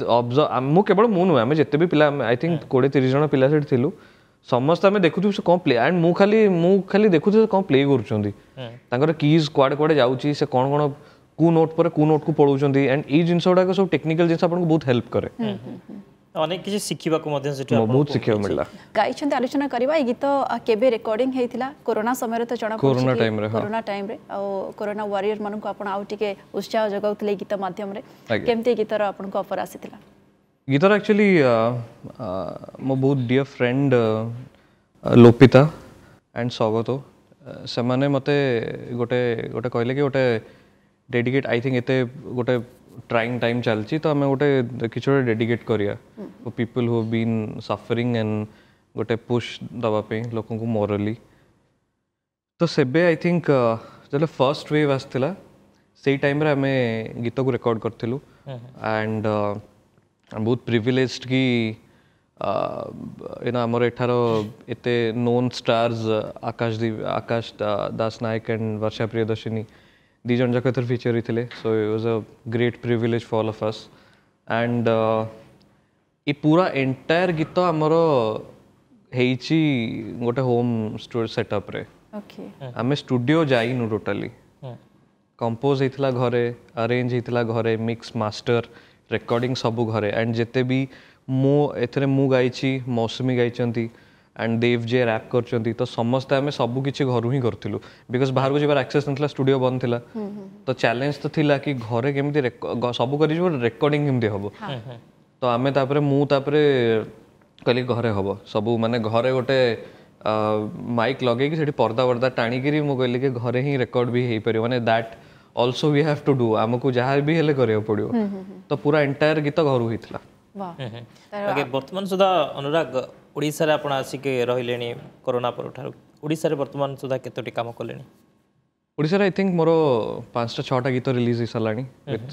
Speaker 4: ମୁଁ କେବଳ ମୁଁ ନୁହେଁ ଆମେ ଯେତେ ବି ପିଲା ଆଇ ଥିଙ୍କ କୋଡ଼ିଏ ତିରିଶ ଜଣ ପିଲା ସେଠି ଥିଲୁ ସମସ୍ତେ ଆମେ ଦେଖୁଥିବୁ ସେ କ'ଣ ପ୍ଲେ ଆଣ୍ଡ ମୁଁ ଖାଲି ମୁଁ ଖାଲି ଦେଖୁଥିବି ସେ କ'ଣ ପ୍ଲେ କରୁଛନ୍ତି ତାଙ୍କର କିଜ୍ କୁଆଡ଼େ କୁଆଡ଼େ ଯାଉଛି ସେ କ'ଣ କ'ଣ କେଉଁ ନୋଟ୍ ପରେ କେଉଁ ନୋଟ୍କୁ ପଳାଉଛନ୍ତି ଆଣ୍ଡ ଏଇ ଜିନିଷ ଗୁଡ଼ାକ ସବୁ ଟେକ୍ନିକାଲ ଜିନିଷ ଆପଣଙ୍କୁ ବହୁତ ହେଲ୍ପ କରେ
Speaker 2: ଅନେକ କିଛି ଶିଖିବାକୁ ମଧ୍ୟ ସେଠି ବହୁତ
Speaker 4: ଶିଖିବାକୁ ମିଳିଲା
Speaker 3: ଗାଇଛନ୍ତି ଆଲୋଚନା କରିବା ଏ ଗୀତ କେବେ ରେକର୍ଡିଂ ହେଇଥିଲା କରୋନା ସମୟରେ ତ ଜଣା କରୋନା ଟାଇମରେ କରୋନା ଟାଇମରେ ଆଉ କରୋନା ୱାରିୟର ମାନଙ୍କୁ ଆପଣ ଆଉ ଟିକେ ଉତ୍ସାହ ଯୋଗାଉଥିଲେ ଏ ଗୀତ ମାଧ୍ୟମରେ କେମିତି ଏ ଗୀତର ଆପଣଙ୍କ ଅଫର ଆସିଥିଲା
Speaker 4: ଗୀତର ଆକ୍ଚୁଆଲି ମୋ ବହୁତ ଡିୟର ଫ୍ରେଣ୍ଡ ଲୋପିତା ଆଣ୍ଡ ସ୍ୱାଗତ ସେମାନେ ମୋତେ ଗୋଟେ ଗୋଟେ କହିଲେ କି ଗୋଟେ ଡେଡିକେଟ୍ ଆଇ ଥିଙ୍କ ଏତେ ଗୋଟେ ट्राइंग टाइम चलती तो आम गोटे कि डेडिकेट कर people who who have been suffering and गोटे पुश दबा पे लोगों तो सेबे आई थिंक जले फर्स्ट वेव आस्तला सेई टाइम रे गीत को रेकर्ड करथिलु एंड बहुत प्रिविलेज्ड की यू नो एठार एते नोन स्टार्स आकाश दी आकाश दास नायक एंड वर्षा प्रियदर्शिनी ଦି ଜଣ ଯାକ ଏଥିରେ ଫିଚର୍ ହେଇଥିଲେ so it was a great privilege for all of us and ଏ ପୁରା ଏଣ୍ଟାୟାର ଗୀତ ଆମର ହେଇଛି ଗୋଟେ ହୋମ୍ ଷ୍ଟୋର ସେଟଅପ୍ରେ ଆମେ ଷ୍ଟୁଡ଼ିଓ ଯାଇନୁ ଟୋଟାଲି କମ୍ପୋଜ୍ ହେଇଥିଲା ଘରେ ଆରେଞ୍ଜ ହେଇଥିଲା ଘରେ ମିକ୍ସ ମାଷ୍ଟର ରେକର୍ଡିଂ ସବୁ ଘରେ ଆଣ୍ଡ ଯେତେ ବି ମୁଁ ଏଥିରେ ମୁଁ ଗାଇଛି ମୌସୁମୀ ଗାଇଛନ୍ତି एंड देव जे रैप कर तो समस्त आम सबकि घर ही करूँ बिकज बाहर को जबार एक्सेस ना स्टूडियो बंद था तो चैलेंज तो थिला कि घर के सब कर रेकर्डिंग हम तो आम मुझे कहल घरे हम सब मानते घरे गोटे माइक लगे पर्दा वर्दा टाणी मुझे कहली कि घरे ही रेकर्ड भी हो पार मैंने that also we have to do आम को जहाँ भी हेल्प पड़ो तो पूरा एंटायर गीत घर हो
Speaker 2: बर्तमान सुधा अनुराग ଓଡ଼ିଶାରେ ଆପଣ ଆସିକି ରହିଲେଣି କରୋନା ପରଠାରୁ ଓଡ଼ିଶାରେ ବର୍ତ୍ତମାନ ସୁଦ୍ଧା କେତୋଟି କାମ କଲେଣି
Speaker 4: ଓଡ଼ିଶାରେ ଆଇ ଥିଙ୍କ ମୋର ପାଞ୍ଚଟା ଛଅଟା ଗୀତ ରିଲିଜ୍ ହେଇସାରିଲାଣି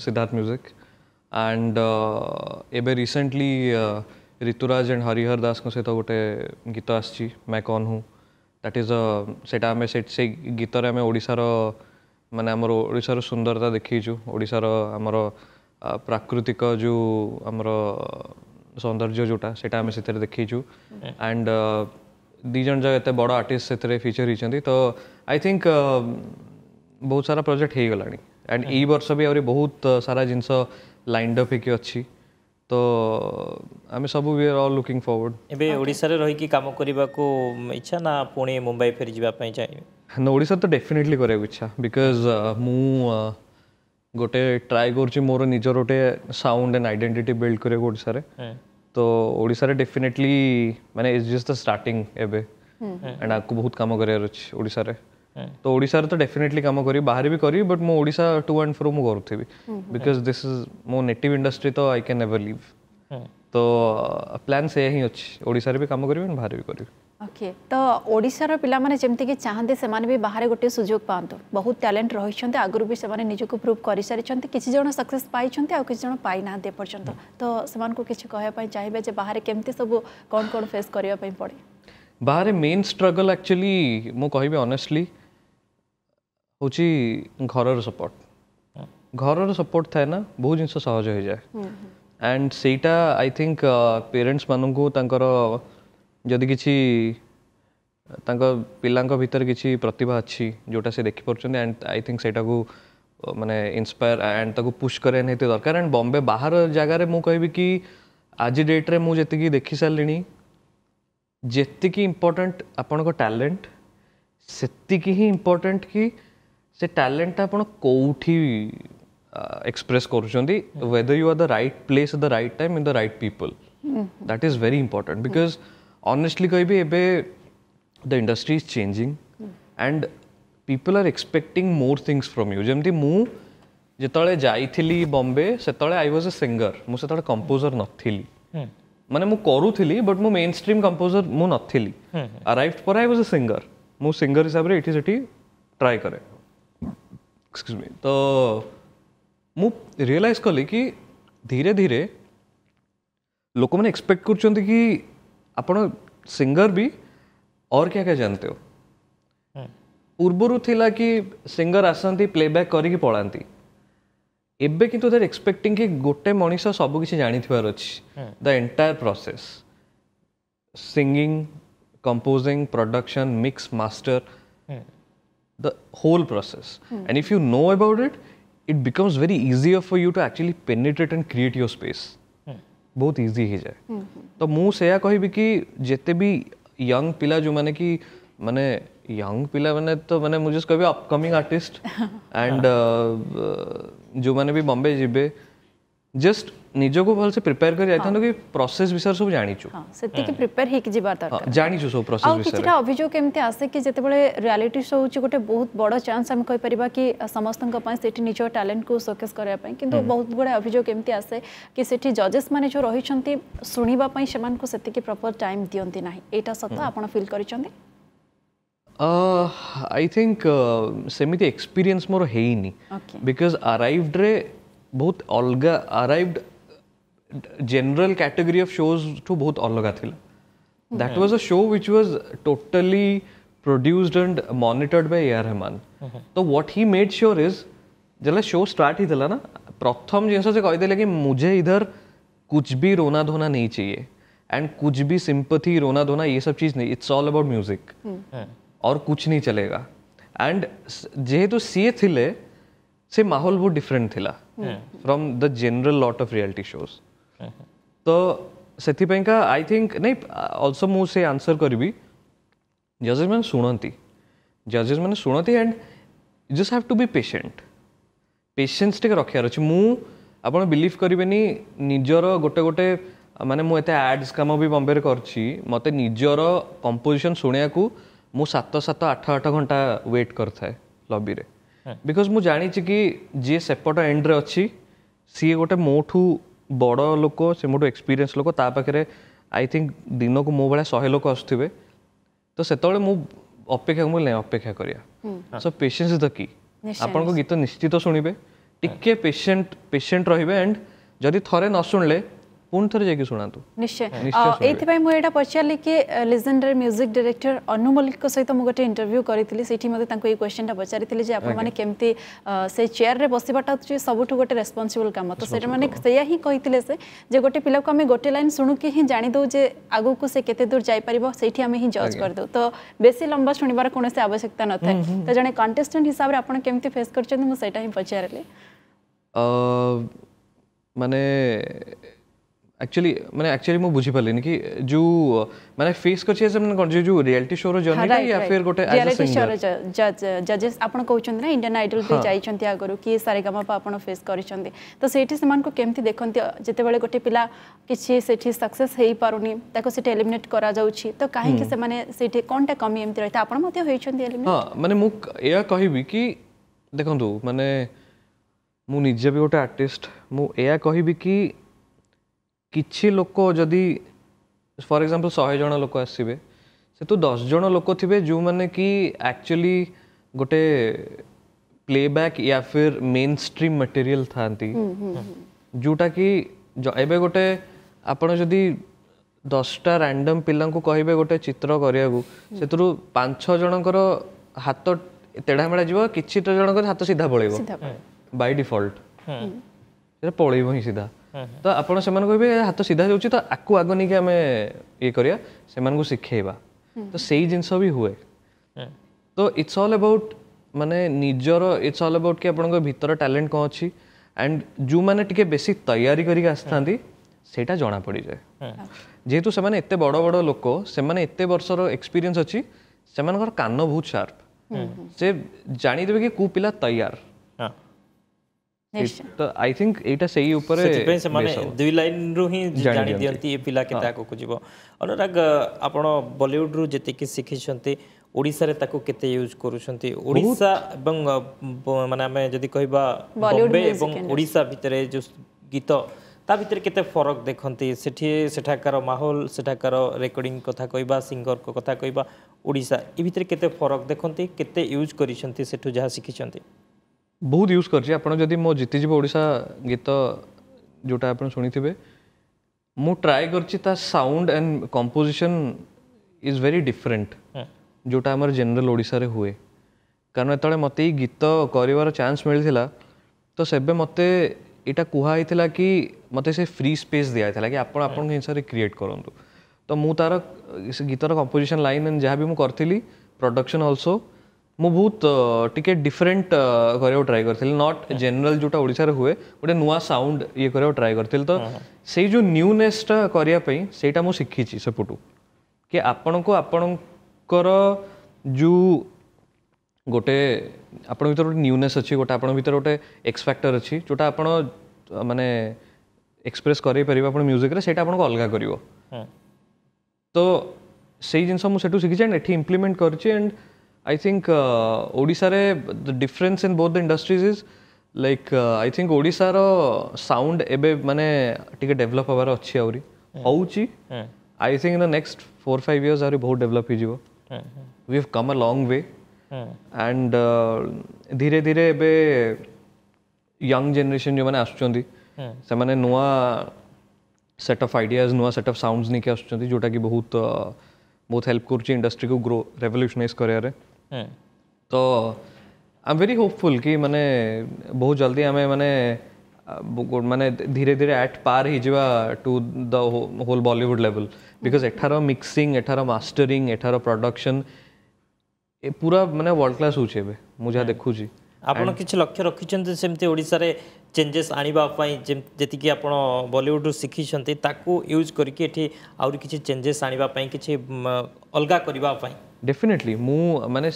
Speaker 4: ସିଦ୍ଧାର୍ଥ ମ୍ୟୁଜିକ୍ ଆଣ୍ଡ ଏବେ ରିସେଣ୍ଟଲି ঋতুরাজ ଆଣ୍ଡ ହରିହର ଦାସଙ୍କ ସହିତ ଗୋଟେ ଗୀତ ଆସିଛି ମେ କନ୍ ହୁ ଦ୍ୟାଟ୍ ଇଜ୍ ସେଇଟା ଆମେ ସେଇ ଗୀତରେ ଆମେ ଓଡ଼ିଶାର ମାନେ ଆମର ଓଡ଼ିଶାର ସୁନ୍ଦରତା ଦେଖେଇଛୁ ଓଡ଼ିଶାର ଆମର ପ୍ରାକୃତିକ ଯେଉଁ ଆମର ସୌନ୍ଦର୍ଯ୍ୟ ଯେଉଁଟା ସେଇଟା ଆମେ ସେଥିରେ ଦେଖେଇଛୁ ଆଣ୍ଡ ଦୁଇ ଜଣ ଯାକ ଏତେ ବଡ଼ ଆର୍ଟିଷ୍ଟ ସେଥିରେ ଫିଚର୍ ହେଇଛନ୍ତି ତ ଆଇ ଥିଙ୍କ ବହୁତ ସାରା ପ୍ରୋଜେକ୍ଟ ହେଇଗଲାଣି ଆଣ୍ଡ ଏଇ ବର୍ଷ ବି ଆହୁରି ବହୁତ ସାରା ଜିନିଷ ଲାଇନ୍ଡ ଅପ୍ ହେଇକି ଅଛି ତ ଆମେ ସବୁ we are all looking forward
Speaker 2: ଏବେ ଓଡ଼ିଶାରେ ରହିକି କାମ କରିବାକୁ ଇଚ୍ଛା ନା ପୁଣି ମୁମ୍ବାଇ ଫେରିଯିବା ପାଇଁ ଚାହିଁବେ
Speaker 4: ନା ଓଡ଼ିଶା ତ ଡେଫିନେଟଲି କରିବାକୁ ଇଚ୍ଛା ବିକଜ୍ ମୁଁ ଗୋଟେ ଟ୍ରାଏ କରୁଛି ମୋର ନିଜର ଗୋଟେ ସାଉଣ୍ଡ ଆଣ୍ଡ ଆଇଡେଣ୍ଟିଟି ବିଲ୍ଡ କରିବାକୁ ଓଡ଼ିଶାରେ ତ ଓଡ଼ିଶାରେ ଡେଫିନେଟଲି ମାନେ ଇଜ୍ ଜଷ୍ଟ ଦ ଷ୍ଟାର୍ଟିଂ ଏବେ ଆଣ୍ଡ ଆଗକୁ ବହୁତ କାମ କରିବାର ଅଛି ଓଡ଼ିଶାରେ ତ ଓଡ଼ିଶାରେ ତ ଡେଫିନେଟଲି କାମ କରିବି ବାହାରେ ବି କରିବି ବଟ୍ ମୁଁ ଓଡ଼ିଶା ଟୁ ଆଣ୍ଡ ଫ୍ରୋ ମୁଁ କରୁଥିବି ବିକଜ୍ ଦିସ୍ ଇଜ୍ ମୋ ନେଟିଭ୍ ଇଣ୍ଡଷ୍ଟ୍ରି ତ ଆଇ କ୍ୟାନ୍ ନେଭର୍ ଲିଭ୍ ତ ପ୍ଲାନ୍ ସେୟା ହିଁ ଅଛି ଓଡ଼ିଶାରେ ବି କାମ କରିବି ବାହାରେ ବି କରିବି
Speaker 3: ओके तो ओडार पाने जमीक चाहते से माने भी बाहर गोटे सुजोग पातु बहुत टैलेंट रही आगुरी भी से निजक प्रूव कर सारी किसी जन सक्सेस पाई किसी जन पाई ना एपर्तंत तो से किसी कहवाई चाहिए जे बाहर केमती सब कौन कौन फेस करने पड़े
Speaker 4: बाहर मेन स्ट्रगल एक्चुअली मु कहि ऑनेस्टली हूँ घर सपोर्ट घर सपोर्ट थाए ना बहुत जिन सहज हो
Speaker 1: जाए
Speaker 4: एंड सेटा आई थिंक पेरेंट्स मानू जदि कि पिला भितर किसी प्रतिभा अच्छी जोटा से देखिप एंड आई थिंक से मैंने इन्सपायर एंड पुश कर दरकार एंड बम्बे बाहर जगार मुझे कहि कि आज डेट्रे मुझे देखी सारे जी इम्पोर्टाट आपण टैलेंट से ही इम्पोर्टाट कि से टैलेंटा आप कौटी एक्सप्रेस कर whether you are the right place the right time in the right people that is very important because honestly कह the industry is changing and people are expecting more things from you जमी मुझे जाइली बम्बे से आई वाज अ सिंगर मुझे कंपोजर नी मैंने करूली बट मुझ मेन स्ट्रीम कंपोजर मुझे नी आरइव पर आई वाज ए सिंगर मुझ सिंगर हिसाब से ट्राए कै तो मु रियलाइज कली कि धीरे धीरे लोक मैंने एक्सपेक्ट कर आप सिंगर भी और क्या क्या जानते हो पूर्वर हम्म। थी कि सिंगर आसती प्लेबैक करके पलाती एक्सपेक्टिंग कि गोटे मनीष सबकि जाथार the entire process singing composing production mix master the whole process and if you know about it it becomes very easy for you to actually penetrate and create your space बहुत इजी ही जाए हम्म, हम्म। तो मु कह या कहबी भी यंग पिला जो मैंने कि मानने यंग पिला माने तो माने मुझे कह अपकमिंग आर्टिस्ट एंड जो मैंने भी बम्बे जिबे जस्ट ନିଜକୁ ଭଲସେ ପ୍ରିପେୟାର କରି ଯାଇଥାନ୍ତୁ କି ପ୍ରୋସେସ ବିଷୟରେ ସବୁ ଜାଣିଛୁ
Speaker 3: ସେତିକି ପ୍ରିପେୟାର ହେଇକି ଯିବା ଦରକାର
Speaker 4: ଜାଣିଛୁ ସବୁ ପ୍ରୋସେସ ବିଷୟରେ ଆଉ କିଛିଟା
Speaker 3: ଅଭିଯୋଗ ଏମିତି ଆସେ କି ଯେତେବେଳେ ରିଆଲିଟି ଶୋ ହେଉଛି ଗୋଟେ ବହୁତ ବଡ଼ ଚାନ୍ସ ଆମେ କହିପାରିବା କି ସମସ୍ତଙ୍କ ପାଇଁ ସେଠି ନିଜ ଟ୍ୟାଲେଣ୍ଟକୁ ସୋକେସ କରିବା ପାଇଁ କିନ୍ତୁ ବହୁତ ଗୁଡ଼ାଏ ଅଭିଯୋଗ ଏମିତି ଆସେ କି ସେଠି ଜଜେସ୍ ମାନେ ଯେଉଁ ରହିଛନ୍ତି ଶୁଣିବା ପାଇଁ ସେମାନଙ୍କୁ ସେତିକି ପ୍ରପର ଟାଇମ୍ ଦିଅନ୍ତି ନାହିଁ ଏଇଟା ସତ ଆପଣ ଫିଲ୍ କରିଛନ୍ତି
Speaker 4: ଆଇ ଥିଙ୍କ ସେମିତି ଏକ୍ସପିରିଏନ୍ସ ମୋର ହେଇନି ବିକଜ ଆରାଇଭ୍ଡରେ ବହୁତ ଅଲଗା arrived general category of shows टू बहुत अलग थी that was a show which was totally produced and monitored by AR Rahman तो what he made sure is जला शो स्टार्ट ही ना प्रथम जिनस से कह कि मुझे इधर कुछ भी रोना धोना नहीं चाहिए एंड कुछ भी सिंपथी रोना धोना ये सब चीज़ नहीं इट्स ऑल अबाउट म्यूजिक और कुछ नहीं चलेगा एंड जेहेतु तो सीए थी से माहौल बहुत डिफरेंट थिला from the general lot of reality shows [LAUGHS] तो सेपाईका आई थिंक नहीं अल्सो मुझे आंसर करी जजेस मैंने शुणती जजेस मैंने शुणती and just have to be patient patience टे रखार अच्छे मुझे बिलिव करें निजर गोटे गोटे मानते मुझे आड्स कम भी बम्बे करते निजर कंपोजिशन शुणा को मुत सत आठ आठ घंटा व्वेट करें लबी बिकज मुझे जाणी कि जी सेपट एंड्रे अच्छी सी गोटे मोठू ବଡ଼ ଲୋକ ସେ ମୋଠୁ ଏକ୍ସପିରିଏନ୍ସ ଲୋକ ତା ପାଖରେ ଆଇ ଥିଙ୍କ ଦିନକୁ ମୋ ଭଳିଆ ଶହେ ଲୋକ ଆସୁଥିବେ ତ ସେତେବେଳେ ମୁଁ ଅପେକ୍ଷା ମୁଁ ନାଇଁ ଅପେକ୍ଷା କରିବା ସୋ ପେସେନ୍ସ ଇଜ୍ ଦ କି ଆପଣଙ୍କ ଗୀତ ନିଶ୍ଚିତ ଶୁଣିବେ ଟିକେ ପେସେଣ୍ଟ ପେସେଣ୍ଟ ରହିବେ ଆଣ୍ଡ ଯଦି ଥରେ ନ ଶୁଣିଲେ पुणे जा शुणु
Speaker 3: निश्चय ये पचारि कि legendary music director Anu Malik सहित मुझे गोटे इंटरव्यू करी से मैं ये क्वेश्चन टाइम पचारिथिली आप से चेयर में बसवाटा सब गोटे रेस्पनसबल कम तो से ही से गोटे पिला को आम गोटे लाइन शुणु कि हम जादू जगह को से कत दूर जापर से आम ही जज करदे तो बेस लंबा शुणवार कौन से आवश्यकता न था तो जे कंटेस्टेन्ट हिसाब से आज कमी फेस कर
Speaker 4: मैंने एक्चुअली मैंने एक्चुअली मु बुझी पालिन कि जो माने फेस कर छै सेमन कोन जो रियलिटी शो रो जर्नी का या फिर गोटे एज अ सिंगर
Speaker 3: जजेस आपण कहउछन ना इंडियन आइडल पे जाई छंती आगरो कि सारे गमा पा आपण फेस करि छंती तो सेठी सेमन को केमति देखंती जते बेले गोटे पिला किछि सेठी सक्सेस हेई पारुनी ताको सेठी एलिमिनेट करा जाउ छी तो काहे कि से माने सेठी कोनटा कमी एमति रहता आपण मते होई छंती एलिमिनेट हां
Speaker 4: माने मु या कहिबी कि देखंतु माने मु निजे भी गोटे आर्टिस्ट मु या कहिबी कि କିଛି ଲୋକ ଯଦି ଫର୍ ଏକ୍ଜାମ୍ପଲ୍ ଶହେ ଜଣ ଲୋକ ଆସିବେ ସେତୁ ଦଶ ଜଣ ଲୋକ ଥିବେ ଯେଉଁମାନେ କି ଆକ୍ଚୁଆଲି ଗୋଟେ ପ୍ଲେବ୍ୟାକ୍ ୟା ଫିର୍ ମେନ୍ ଷ୍ଟ୍ରିମ୍ ମେଟେରିଆଲ୍ ଥାଆନ୍ତି ଯେଉଁଟାକି ଏବେ ଗୋଟେ ଆପଣ ଯଦି ଦଶଟା ରାଣ୍ଡମ୍ ପିଲାଙ୍କୁ କହିବେ ଗୋଟେ ଚିତ୍ର କରିବାକୁ ସେଥିରୁ ପାଞ୍ଚ ଛଅ ଜଣଙ୍କର ହାତ ମେଢ଼ା ଯିବ କିଛିଟା ଜଣଙ୍କର ହାତ ସିଧା ପଳେଇବ ବାଇ ଡିଫଲ୍ଟ
Speaker 1: ସେଟା
Speaker 4: ପଳେଇବ ହିଁ ସିଧା ତ ଆପଣ ସେମାନେ କହିବେ ହାତ ସିଧା ଯାଉଛି ତ ଆକୁ ଆଗ ନେଇକି ଆମେ ଇଏ କରିବା ସେମାନଙ୍କୁ ଶିଖେଇବା ତ ସେଇ ଜିନିଷ ବି ହୁଏ ତ ଇଟ୍ସ ଅଲ୍ ଆବାଉଟ୍ ମାନେ ନିଜର ଇଟ୍ସ ଅଲ୍ ଆବାଉଟ୍ କି ଆପଣଙ୍କ ଭିତର ଟ୍ୟାଲେଣ୍ଟ କ'ଣ ଅଛି ଆଣ୍ଡ ଯେଉଁମାନେ ଟିକେ ବେଶୀ ତୟାରୀ କରିକି ଆସିଥାନ୍ତି ସେଇଟା ଜଣା ପଡ଼ିଯାଏ ଯେହେତୁ ସେମାନେ ଏତେ ବଡ଼ ବଡ଼ ଲୋକ ସେମାନେ ଏତେ ବର୍ଷର ଏକ୍ସପିରିଏନ୍ସ ଅଛି ସେମାନଙ୍କର କାନ ବହୁତ ସାର୍ପ ସେ ଜାଣିଦେବେ କି କେଉଁ ପିଲା ତୟାର
Speaker 2: ଆଇ ଥିଙ୍କ ଏଇଟା ସେଇ ଉପରେ ସେଥିପାଇଁ ସେମାନେ ଦୁଇ ଲାଇନରୁ ହିଁ ଜାଣି ଦିଅନ୍ତି ଏ ପିଲା କେତେ ଆଗକୁ ଯିବ ଅନୁରାଗ ଆପଣ ବଲିଉଡରୁ ଯେତିକି ଶିଖିଛନ୍ତି ଓଡ଼ିଶାରେ ତାକୁ କେତେ ୟୁଜ୍ କରୁଛନ୍ତି ଓଡ଼ିଶା ଏବଂ ମାନେ ଆମେ ଯଦି କହିବା ବମ୍ବେ ଏବଂ ଓଡ଼ିଶା ଭିତରେ ଯେଉଁ ଗୀତ ତା ଭିତରେ କେତେ ଫରକ ଦେଖନ୍ତି ସେଠି ସେଠାକାର ମାହୋଲ ସେଠାକାର ରେକର୍ଡିଂ କଥା କହିବା ସିଙ୍ଗରଙ୍କ କଥା କହିବା ଓଡ଼ିଶା ଏ ଭିତରେ କେତେ ଫରକ ଦେଖନ୍ତି କେତେ ୟୁଜ୍ କରିଛନ୍ତି ସେଠୁ ଯାହା ଶିଖିଛନ୍ତି
Speaker 4: बहुत यूज कर मो जीतिजी ओडा गीत जोटा आप शुणी मु ट्राए कर sound and composition is very different जोटा आम जेनेल ओडा हुए कारण जो मत गीत कर चान्स मिलता तो सेबे मते इटा कुहाई कि मत से फ्री स्पेस दिया कि आप आप क्रिएट करूँ तो मुझ तार गीतर कंपोजिशन लाइन एंड जहाँ भी मुझे करी प्रडक्शन अल्सो ମୁଁ ବହୁତ ଟିକେ ডিফରେଣ୍ଟ କରିବାକୁ ଟ୍ରାଏ କରିଥିଲି ନଟ୍ ଜେନେରାଲ ଯେଉଁଟା ଓଡ଼ିଶାରେ ହୁଏ ଗୋଟେ ନୂଆ ସାଉଣ୍ଡ ଇଏ କରିବାକୁ ଟ୍ରାଏ କରିଥିଲି ତ ସେଇ ଯେଉଁ ନ୍ୟୁନେସ୍ଟା କରିବା ପାଇଁ ସେଇଟା ମୁଁ ଶିଖିଛି ସେପଟୁ କି ଆପଣଙ୍କୁ ଆପଣଙ୍କର ଯେଉଁ ଗୋଟେ ଆପଣଙ୍କ ଭିତରେ ଗୋଟେ ନ୍ୟୁନେସ୍ ଅଛି ଗୋଟେ ଆପଣଙ୍କ ଭିତରେ ଗୋଟେ ଏକ୍ସଫ୍ୟାକ୍ଟର ଅଛି ଯେଉଁଟା ଆପଣ ମାନେ ଏକ୍ସପ୍ରେସ୍ କରାଇ ପାରିବେ ଆପଣ ମ୍ୟୁଜିକ୍ରେ ସେଇଟା ଆପଣଙ୍କୁ ଅଲଗା କରିବ ତ ସେଇ ଜିନିଷ ମୁଁ ସେଠୁ ଶିଖିଛି ଆଣ୍ଡ ଏଠି ଇମ୍ପ୍ଲିମେଣ୍ଟ କରିଛି ଆଣ୍ଡ आई थिंक ओडिशार difference in both the industries is like I think ओडिशार साउंड एबे माने टिके डेवलप होबार अछि आउरी होउची I think in the next 4 5 years आरे बहुत डेवलप हि जीवो we have come a long way and धीरे धीरे एबे यंग जनरेशन जो माने आछोंदी से माने नुवा सेट ऑफ आइडियाज नुवा सेट ऑफ साउंड्स निके आछोंदी जोटा की बहुत बहुत हेल्प कर इंडस्ट्री को ग्रो रेवोल्यूशनाइज कर
Speaker 1: तो
Speaker 4: आई एम वेरी होपफुल कि मैंने बहुत जल्दी हमें मैंने ମାନେ ଧୀରେ ଧୀରେ ଆଟ୍ ପାର୍ ହେଇଯିବା to the whole Bollywood level because ଏଠାର ମିକ୍ସିଂ ଏଠାର ମାଷ୍ଟରିଂ ଏଠାର ପ୍ରଡକ୍ସନ୍
Speaker 2: ଏ ପୁରା ମାନେ ୱାର୍ଲଡ
Speaker 4: କ୍ଲାସ୍ ହେଉଛି ଏବେ ମୁଁ ଯାହା ଦେଖୁଛି ଆପଣ
Speaker 2: କିଛି ଲକ୍ଷ୍ୟ ରଖିଛନ୍ତି ସେମିତି ଓଡ଼ିଶାରେ ଚେଞ୍ଜେସ୍ ଆଣିବା ପାଇଁ ଯେତିକି ଆପଣ ବଲିଉଡ଼ରୁ ଶିଖିଛନ୍ତି ତାକୁ ୟୁଜ୍ କରିକି ଏଠି ଆହୁରି କିଛି ଚେଞ୍ଜେସ୍ ଆଣିବା ପାଇଁ କିଛି ଅଲଗା କରିବା ପାଇଁ
Speaker 4: ଡେଫିନେଟଲି ମୁଁ ମାନେ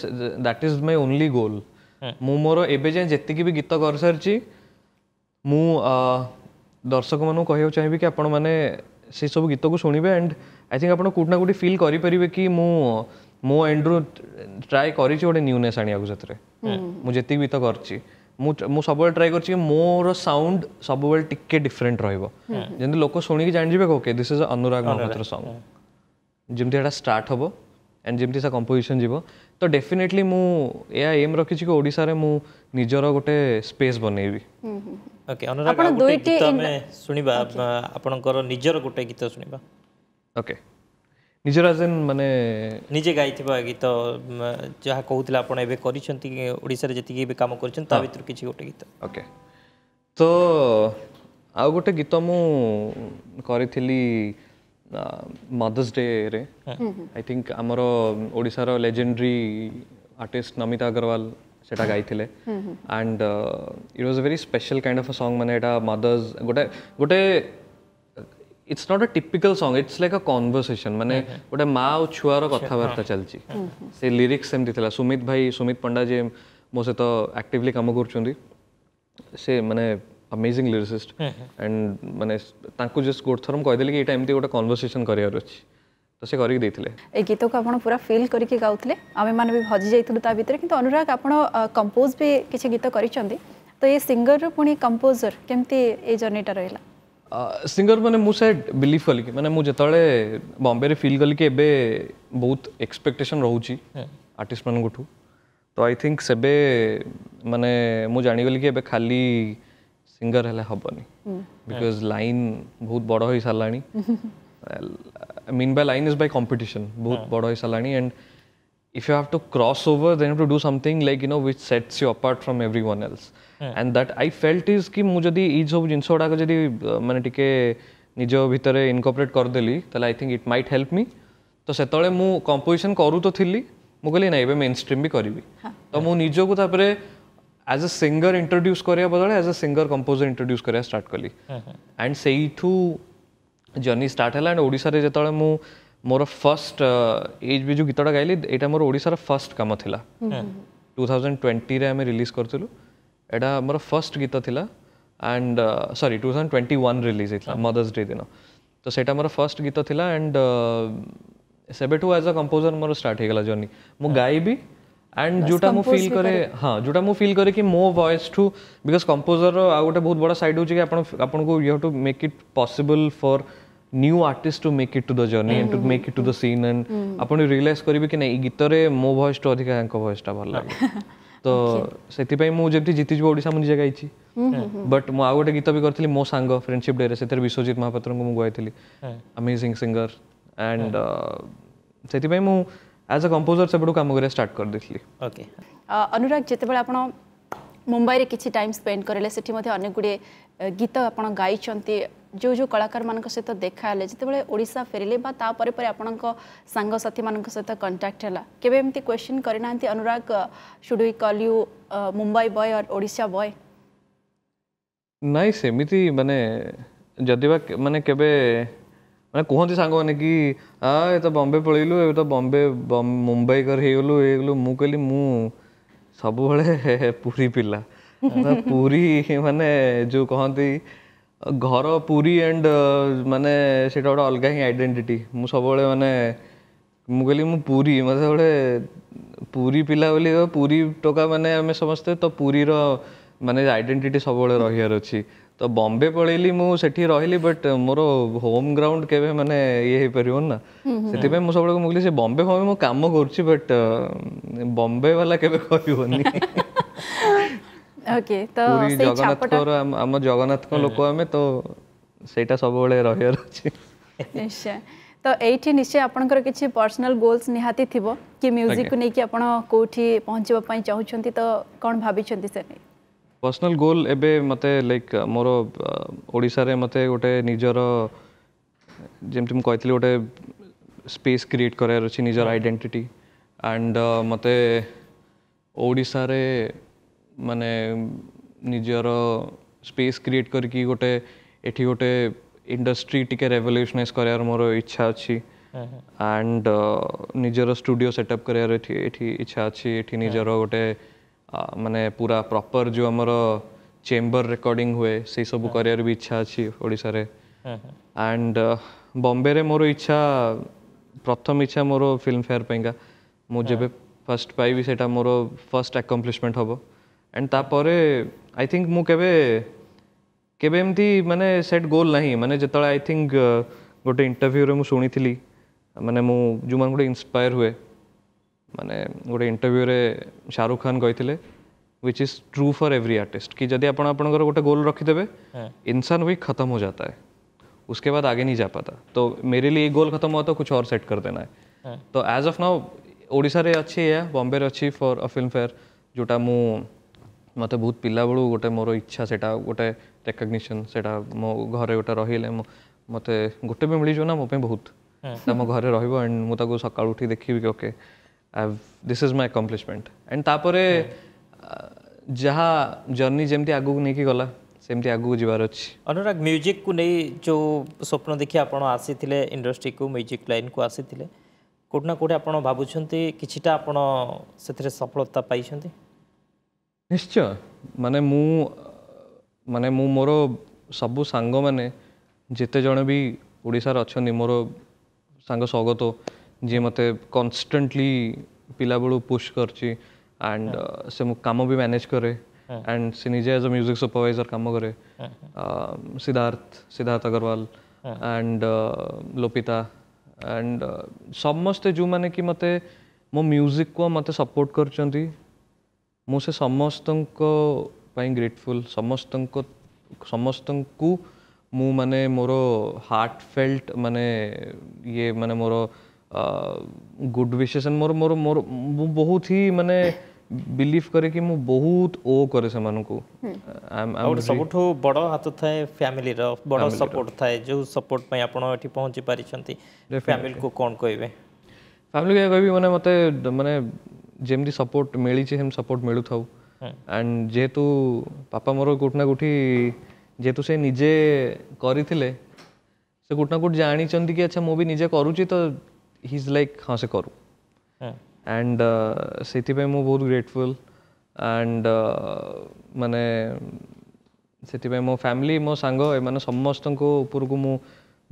Speaker 4: that is my only goal ମୁଁ ମୋର ଏବେ ଯାଏଁ ଯେତିକି ବି ଗୀତ କରିସାରିଛି ମୁଁ ଦର୍ଶକମାନଙ୍କୁ କହିବାକୁ ଚାହିଁବି କି ଆପଣମାନେ ସେସବୁ ଗୀତକୁ ଶୁଣିବେ ଆଣ୍ଡ ଆଇ ଥିଙ୍କ ଆପଣ କେଉଁଠି ନା କେଉଁଠି ଫିଲ୍ କରିପାରିବେ କି ମୁଁ ମୁଁ ଏଣ୍ଡରୁ ଟ୍ରାଏ କରିଛି ଗୋଟେ ନ୍ୟୁନେସ୍ ଆଣିବାକୁ ସେଥିରେ ମୁଁ ଯେତିକି ବି ତ କରିଛି ମୁଁ ମୁଁ ସବୁବେଳେ ଟ୍ରାଏ କରିଛି କି ମୋର ସାଉଣ୍ଡ ସବୁବେଳେ ଟିକେ ଡିଫରେଣ୍ଟ ରହିବ ଯେମିତି ଲୋକ ଶୁଣିକି ଜାଣିଯିବେ okay this is Anurag Mahapatra song ଯେମିତି ଏଇଟା ଷ୍ଟାର୍ଟ ହବ ଆଣ୍ଡ ଯେମିତି ତା କମ୍ପୋଜିସନ୍ ଯିବ ତ ଡେଫିନେଟଲି ମୁଁ ଏହା ଏମ୍ ରଖିଛି କି ଓଡ଼ିଶାରେ ମୁଁ ନିଜର ଗୋଟେ ସ୍ପେସ୍ ବନେଇବି
Speaker 2: ଓକେ ଅନୁରାଗ ଆମେ ଶୁଣିବା ଆପଣଙ୍କର ନିଜର ଗୋଟେ ଗୀତ ଶୁଣିବା ଓକେ ନିଜର ଆଜ୍ ଇନ୍ ମାନେ ନିଜେ ଗାଇଥିବା ଗୀତ ଯାହା କହୁଥିଲେ ଆପଣ ଏବେ କରିଛନ୍ତି ଓଡ଼ିଶାରେ ଯେତିକି ଏବେ କାମ କରିଛନ୍ତି ତା ଭିତରୁ କିଛି ଗୋଟେ ଗୀତ
Speaker 4: ଓକେ ତ ଆଉ ଗୋଟେ ଗୀତ ମୁଁ କରିଥିଲି ମଦର୍ସ ଡେରେ ଆଇ ଥିଙ୍କ ଆମର ଓଡ଼ିଶାର ଲେଜେଣ୍ଡରୀ ଆର୍ଟିଷ୍ଟ ନମିତା ଅଗ୍ରୱାଲ ସେଟା ଗାଇଥିଲେ and it was a very special kind of a song ମାନେ ଏଇଟା ମଦର୍ସ ଗୋଟେ ଗୋଟେ it's not a typical song it's like a conversation মানে গোটে মা ও ছুয়ার কথাবার্তা চালছি সে লিরিক্স সেমতি লা সুমিত ভাই সুমিত পণ্ডা যে ମୋ ସହିତ ଆକ୍ଟିଭଲି କାମ କରୁଛନ୍ତି ସେ ମାନେ ଅମେଜିଂ ଲିରିସିଷ୍ଟ ଆଣ୍ଡ ମାନେ ତାଙ୍କୁ ଜଷ୍ଟ ଗୋଟେ ଥର ମୁଁ କହିଦେଲି କି ଏଇଟା ଏମିତି ଗୋଟେ କନଭରସେସନ୍ କରିବାର ଅଛି ତ ସେ କରିକି ଦେଇଥିଲେ
Speaker 3: ଏ ଗୀତକୁ ଆପଣ ପୁରା ଫିଲ୍ କରିକି ଗାଉଥିଲେ ଆମେମାନେ ବି ହଜି ଯାଇଥିଲୁ ତା ଭିତରେ କିନ୍ତୁ ଅନୁରାଗ ଆପଣ କମ୍ପୋଜ୍ ବି କିଛି ଗୀତ କରିଛନ୍ତି ତ ଏ ସିଙ୍ଗରରୁ ପୁଣି କମ୍ପୋଜର କେମିତି ଏଇ ଜର୍ଣ୍ଣିଟା ରହିଲା
Speaker 4: सिंगर मैंने मुझे बिलीव कली कि मैंने मुझे जिते बम्बे फिल कल कि एबे बहुत एक्सपेक्टेशन रोच आर्टिस्ट मान तो आई थिंक से मैंने मुझे कि एबे खाली सिंगर हेले हबनी बिकज लाइन बहुत बड़ हो सारा mean by line is by competition बहुत बड़ हो सारा and if you have to cross over then to do something like you know which sets you apart from everyone else and that I felt is କି ମୁଁ ଯଦି ଏଇ ସବୁ ଜିନିଷ ଗୁଡ଼ାକ ଯଦି ମାନେ ଟିକେ ନିଜ ଭିତରେ ଇନକୋପରେଟ୍ କରିଦେଲି ତାହେଲେ I think it might help me ତ ସେତେବେଳେ ମୁଁ କମ୍ପୋଜିସନ୍ କରୁ ତ ଥିଲି ମୁଁ କହିଲି ନାଇଁ ଏବେ ମେନ୍ ଷ୍ଟ୍ରିମ୍ ବି କରିବି ତ ମୁଁ ନିଜକୁ ତାପରେ ଆଜ୍ ଏ ସିଙ୍ଗର ଇଣ୍ଟ୍ରୋଡ୍ୟୁସ୍ କରିବା ବଦଳରେ as a singer composer introduce କରିବା ଷ୍ଟାର୍ଟ କଲି ଆଣ୍ଡ ସେଇଠୁ ଜର୍ନି ଷ୍ଟାର୍ଟ ହେଲା ଆଣ୍ଡ ଓଡ଼ିଶାରେ ଯେତେବେଳେ ମୁଁ ମୋର ଫର୍ଷ୍ଟ ଏଜ୍ ବି ଯେଉଁ ଗୀତଟା ଗାଇଲି ଏଇଟା ମୋର ଓଡ଼ିଶାର ଫର୍ଷ୍ଟ କାମ ଥିଲା ଟୁ ଥାଉଜେଣ୍ଡ ଟ୍ୱେଣ୍ଟିରେ ଆମେ ରିଲିଜ୍ କରିଥିଲୁ ଏଇଟା ମୋର ଫର୍ଷ୍ଟ ଗୀତ ଥିଲା and sorry two thousand twenty one release ହେଇଥିଲା ମଦର୍ସ ଡେ ଦିନ ତ ସେଇଟା ମୋର ଫର୍ଷ୍ଟ ଗୀତ ଥିଲା ଆଣ୍ଡ ସେବେଠୁ ଆଜ୍ ଅ କମ୍ପୋଜର ମୋର ଷ୍ଟାର୍ଟ ହେଇଗଲା ଜର୍ନି ମୁଁ ଗାଇବି ଆଣ୍ଡ ଯେଉଁଟା ମୁଁ ଫିଲ୍ କରେ ହଁ ଯେଉଁଟା ମୁଁ ଫିଲ୍ କରେ କି ମୋ ଭଏସ୍ ଠୁ ବିକଜ୍ କମ୍ପୋଜରର ଆଉ ଗୋଟେ ବହୁତ ବଡ଼ ସାଇଡ଼୍ ହେଉଛି କି ଆପଣ ଆପଣଙ୍କୁ you have to make it possible for new artist to make it to the journey and to make it to the scene ଆଣ୍ଡ ଆପଣ ରିଏଲାଇଜ୍ କରିବେ କି ନାଇଁ ଏଇ ଗୀତରେ ମୋ ଭଏସ୍ଠୁ ଅଧିକା ୟାଙ୍କ ଭଏସ୍ଟା ଭଲ ଲାଗେ ତ ସେଥିପାଇଁ ମୁଁ ଯେମିତି ଜିତିଯିବ ଓଡ଼ିଶା ମୁଁ ନିଜେ ଗାଇଛି ବଟ୍ ମୁଁ ଆଉ ଗୋଟେ ଗୀତ ବି କରିଥିଲି ମୋ ସାଙ୍ଗ ଫ୍ରେଣ୍ଡସିପ୍ ଡେରେ ସେଥିରେ ବିଶ୍ୱଜିତ ମହାପାତ୍ରଙ୍କୁ ମୁଁ ଗାଇଥିଲି ଆମେଜିଂ ସିଙ୍ଗର ଆଣ୍ଡ ସେଥିପାଇଁ ମୁଁ ଆଜ୍ ଅ କମ୍ପୋଜର ସେପଟୁ କାମ କରିବା ଷ୍ଟାର୍ଟ କରିଦେଇଥିଲି ଓକେ
Speaker 3: ଅନୁରାଗ ଯେତେବେଳେ ଆପଣ ମୁମ୍ବାଇରେ କିଛି ଟାଇମ୍ ସ୍ପେଣ୍ଡ କରିଲେ ସେଠି ମଧ୍ୟ ଅନେକ ଗୁଡ଼ିଏ ଗୀତ ଆପଣ ଗାଇଛନ୍ତି ଯେଉଁ ଯେଉଁ କଳାକାରମାନଙ୍କ ସହିତ ଦେଖା ହେଲେ ଯେତେବେଳେ ଓଡ଼ିଶା ଫେରିଲେ ବା ତା ପରେ ପରେ ଆପଣଙ୍କ ସାଙ୍ଗସାଥିମାନଙ୍କ ସହିତ କଣ୍ଟାକ୍ଟ ହେଲା କେବେ ଏମିତି କ୍ୱେଶ୍ଚିନ୍ କରିନାହାନ୍ତି Anurag should we call you Mumbai boy or Odisha boy
Speaker 4: ନାଇଁ ସେମିତି ମାନେ ଯଦି ବା ମାନେ କେବେ ମାନେ କୁହନ୍ତି ସାଙ୍ଗମାନେ କି ଆ ଏ ତ ବମ୍ବେ ପଳେଇଲୁ ଏ ତ ବମ୍ବେ ମୁମ୍ବାଇ ଘର ହେଇଗଲୁ ହେଇଗଲୁ ମୁଁ କହିଲି ମୁଁ ସବୁବେଳେ ପୁରୀ ପିଲା
Speaker 1: ପୁରୀ
Speaker 4: ମାନେ ଯେଉଁ କହନ୍ତି ଘର ପୁରୀ ଆଣ୍ଡ ମାନେ ସେଇଟା ଗୋଟେ ଅଲଗା ହିଁ ଆଇଡେଣ୍ଟିଟି ମୁଁ ସବୁବେଳେ ମାନେ ମୁଁ କହିଲି ମୁଁ ପୁରୀ ମୋତେ ଗୋଟେ ପୁରୀ ପିଲା ବୋଲି ପୁରୀ ଟୋକା ମାନେ ଆମେ ସମସ୍ତେ ତ ପୁରୀର ମାନେ ଆଇଡେଣ୍ଟିଟି ସବୁବେଳେ ରହିବାର ଅଛି ତ ବମ୍ବେ ପଳେଇଲି ମୁଁ ସେଠି ରହିଲି ବଟ୍ ମୋର ହୋମ୍ ଗ୍ରାଉଣ୍ଡ କେବେ ମାନେ ଇଏ ହେଇପାରିବନି ନା ସେଥିପାଇଁ ମୁଁ ସବୁବେଳେ ମୁଁ କହିଲି ସେ ବମ୍ବେ ଫମ୍ବେ ମୁଁ କାମ କରୁଛି ବଟ୍ ବମ୍ବେ ବାଲା କେବେ କହିବନି
Speaker 3: ଓକେ ତ ସେଇ ଛାପଟା
Speaker 4: ଆମ ଜଗନ୍ନାଥଙ୍କ ଲୋକ ଆମେ ତ ସେଇଟା ସବୁବେଳେ ରହିବାର ଅଛି
Speaker 3: ନିଶ୍ଚୟ ତ ଏଇଠି ନିଶ୍ଚୟ ଆପଣଙ୍କର କିଛି ପର୍ସନାଲ ଗୋଲ୍ସ ନିହାତି ଥିବ କି ମ୍ୟୁଜିକକୁ ନେଇକି ଆପଣ କେଉଁଠି ପହଞ୍ଚିବା ପାଇଁ ଚାହୁଁଛନ୍ତି ତ କ'ଣ ଭାବିଛନ୍ତି ସେ ନେଇ
Speaker 4: ପର୍ସନାଲ ଗୋଲ୍ ଏବେ ମୋତେ ଲାଇକ୍ ମୋର ଓଡ଼ିଶାରେ ମୋତେ ଗୋଟେ ନିଜର ଯେମିତି ମୁଁ କହିଥିଲି ଗୋଟେ ସ୍ପେସ୍ କ୍ରିଏଟ୍ କରିବାର ଅଛି ନିଜର ଆଇଡେଣ୍ଟିଟି ଆଣ୍ଡ ମୋତେ ଓଡ଼ିଶାରେ माने निजर स्पेस क्रिएट करके गोटे एटी गोटे इंडस्ट्री टिके रेवल्यूशनाइज कर मोर इच्छा अच्छी एंड निजर स्टूडियो सेटअप कर इच्छा अच्छी निजर गोटे माने पूरा प्रॉपर जो आमर चेम्बर रेकॉर्डिंग हुए से सब कर भी इच्छा अच्छी ओडिशा रे एंड बॉम्बे रे मोर इच्छा प्रथम इच्छा मोर फिल्म फेयर पेगा मुझे फर्स्ट पाइबी से मोर फर्स्ट अकम्प्लीशमेंट हम एंड तापर आई थिंक मुझे केबे मानने सेट गोल ना मैंने जो आई थिंक गोटे इंटरव्यू रे शुणी मैंने माने मु जो गोटे इंस्पायर हुए मैंने गोटे इंटरव्यू में शाहरुख खान कही which is true for every artist कि जदि आप गोटे गोल रखिदेवे इंसान वही खत्म हो जाता है उसके बाद आगे नहीं जा पाता तो मेरे लिए गोल खत्म हुआ तो कुछ और सेट कर देना है तो एज ऑफ नाउ ओडिशा रे अच्छी है बॉम्बे अच्छी फॉर अ फिल्म फेयर जोटा मु ମୋତେ ବହୁତ ପିଲାବେଳୁ ଗୋଟେ ମୋର ଇଚ୍ଛା ସେଇଟା ଗୋଟେ ରେକଗ୍ନିସନ୍ ସେଇଟା ମୋ ଘରେ ଗୋଟେ ରହିଲେ ମୋତେ ଗୋଟେ ବି ମିଳିଯିବ ନା ମୋ ପାଇଁ ବହୁତ ସେଇଟା ମୋ ଘରେ ରହିବ ଆଣ୍ଡ ମୁଁ ତାକୁ ସକାଳୁ ଉଠି ଦେଖିବି କି okay this is my accomplishment and ତାପରେ ଯାହା ଜର୍ଣ୍ଣି ଯେମିତି ଆଗକୁ ନେଇକି ଗଲା
Speaker 2: ସେମିତି ଆଗକୁ ଯିବାର ଅଛି ଅନୁରାଗ ମ୍ୟୁଜିକ୍କୁ ନେଇ ଯେଉଁ ସ୍ୱପ୍ନ ଦେଖି ଆପଣ ଆସିଥିଲେ ଇଣ୍ଡଷ୍ଟ୍ରିକୁ ମ୍ୟୁଜିକ୍ ଲାଇନ୍କୁ ଆସିଥିଲେ କେଉଁଠି ନା କେଉଁଠି ଆପଣ ଭାବୁଛନ୍ତି କିଛିଟା ଆପଣ ସେଥିରେ ସଫଳତା ପାଇଛନ୍ତି
Speaker 4: ନିଶ୍ଚୟ ମାନେ ମୁଁ ମାନେ ମୁଁ ମୋର ସବୁ ସାଙ୍ଗମାନେ ଯେତେ ଜଣ ବି ଓଡ଼ିଶାରେ ଅଛନ୍ତି ମୋର ସାଙ୍ଗ ସ୍ଵଗତ ଯିଏ ମୋତେ କନଷ୍ଟାଣ୍ଟଲି ପିଲାବେଳୁ ପୁଶ୍ କରିଛି ଆଣ୍ଡ ସେ ମୁଁ କାମ ବି ମ୍ୟାନେଜ୍ କରେ ଆଣ୍ଡ ସେ ନିଜେ ଆଜ୍ ଅ ମ୍ୟୁଜିକ୍ ସୁପରଭାଇଜର୍ କାମ କରେ ସିଦ୍ଧାର୍ଥ ସିଦ୍ଧାର୍ଥ ଅଗ୍ରୱାଲ ଆଣ୍ଡ ଲୋପିତା ଆଣ୍ଡ ସମସ୍ତେ ଯେଉଁମାନେ କି ମୋତେ ମୋ ମ୍ୟୁଜିକ୍କୁ ମୋତେ ସପୋର୍ଟ କରୁଛନ୍ତି मुझे समस्त ग्रेटफुल समस्त समस्त को मु माने मोर हार्ट फेल्ट मान ये माने मोर गुड विशेष मोर मोर मोर मु बहुत ही मानने बिलिव करे कि मु बहुत ओ करे से मानको आई एम आउट सपोर्ट
Speaker 2: हो बडो हाथ थाए फैमिली रो बडो सपोर्ट थाए जो सपोर्ट पई आपन एठी पहुंची पारिछंती फैमिली को कोन कहबे
Speaker 4: फैमिली के कहबे माने मते माने जमी सपोर्ट मिली सपोर्ट मिलू था एंड जेहेतु बापा मोर कौटना कौटी जेहेतु से निजे करते से कौटना कौट जानी कि अच्छा मुझे निजे करुच तो हिज लाइक हाँ से करू एंड से मुझे बहुत ग्रेटफुल एंड मैंने से मो फैमिली मो सांग समस्त उपरकू मु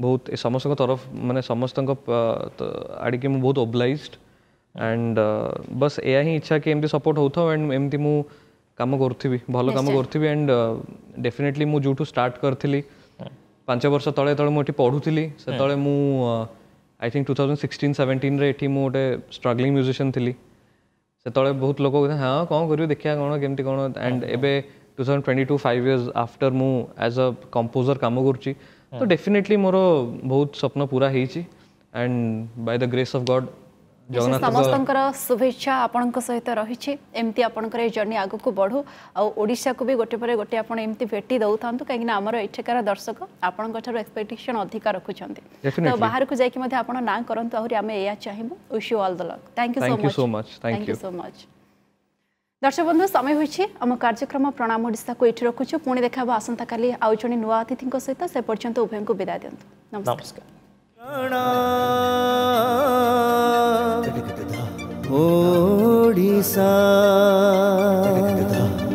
Speaker 4: बहुत समस्त तरफ मानने समस्त आड़ के मुझे बहुत ओब्लाइज्ड ଆଣ୍ଡ ବସ୍ ଏହା ହିଁ ଇଚ୍ଛା କି ଏମିତି ସପୋର୍ଟ ହେଉଥାଉ ଆଣ୍ଡ ଏମିତି ମୁଁ କାମ କରୁଥିବି ଭଲ କାମ କରୁଥିବି ଆଣ୍ଡ ଡେଫିନେଟଲି ମୁଁ ଯେଉଁଠୁ ଷ୍ଟାର୍ଟ କରିଥିଲି ପାଞ୍ଚ ବର୍ଷ ତଳେ ଯେତେବେଳେ ମୁଁ ଏଠି ପଢ଼ୁଥିଲି ସେତେବେଳେ ମୁଁ I think two thousand sixteen ସେଭେଣ୍ଟିନ୍ରେ ଏଠି ମୁଁ ଗୋଟେ ଷ୍ଟ୍ରଗଲିଂ ମ୍ୟୁଜିସିଆନ୍ ଥିଲି ସେତେବେଳେ ବହୁତ ଲୋକ ହଁ କ'ଣ କରିବି ଦେଖିବା କ'ଣ କେମିତି କ'ଣ ଆଣ୍ଡ ଏବେ two thousand twenty two five years after ମୁଁ ଆଜ୍ ଅ କମ୍ପୋଜର କାମ କରୁଛି ତ ଡେଫିନେଟଲି ମୋର ବହୁତ ସ୍ୱପ୍ନ ପୁରା ହେଇଛି and by the grace of god ସମସ୍ତଙ୍କର
Speaker 3: ଶୁଭେଚ୍ଛା ଆପଣଙ୍କ ସହିତ ରହିଛି ଏମିତି ଆପଣଙ୍କର ଏ ଜର୍ଣ୍ଣି ଆଗକୁ ବଢ଼ୁ ଆଉ ଓଡ଼ିଶାକୁ ବି ଗୋଟେ ପରେ ଗୋଟେ ଆପଣ ଏମିତି ଭେଟି ଦେଉଥାନ୍ତୁ କାହିଁକିନା ଆମର ଏଠିକାର ଦର୍ଶକ ଆପଣଙ୍କ ଠାରୁ ଏକ୍ସପେକ୍ଟେସନ୍ ଅଧିକା ରଖୁଛନ୍ତି ତ ବାହାରକୁ ଯାଇକି ମଧ୍ୟ ଆପଣ ନାଁ କରନ୍ତୁ ଆହୁରି ଆମେ ଏହା ଚାହିଁବୁ wish you all the luck thank you so much thank you so much দর্শক বন্ধু সময় হয়েছে আমার কার্যক্রম প্রণাম ওড়শাকে এটি রখুছু পুঁ দেখা হব আসন্তকালি আউ জন নূয়া অতিথি সহ সে পর্যন্ত উভয় বিদায় দিও
Speaker 2: নমস্কার
Speaker 1: ओडिसा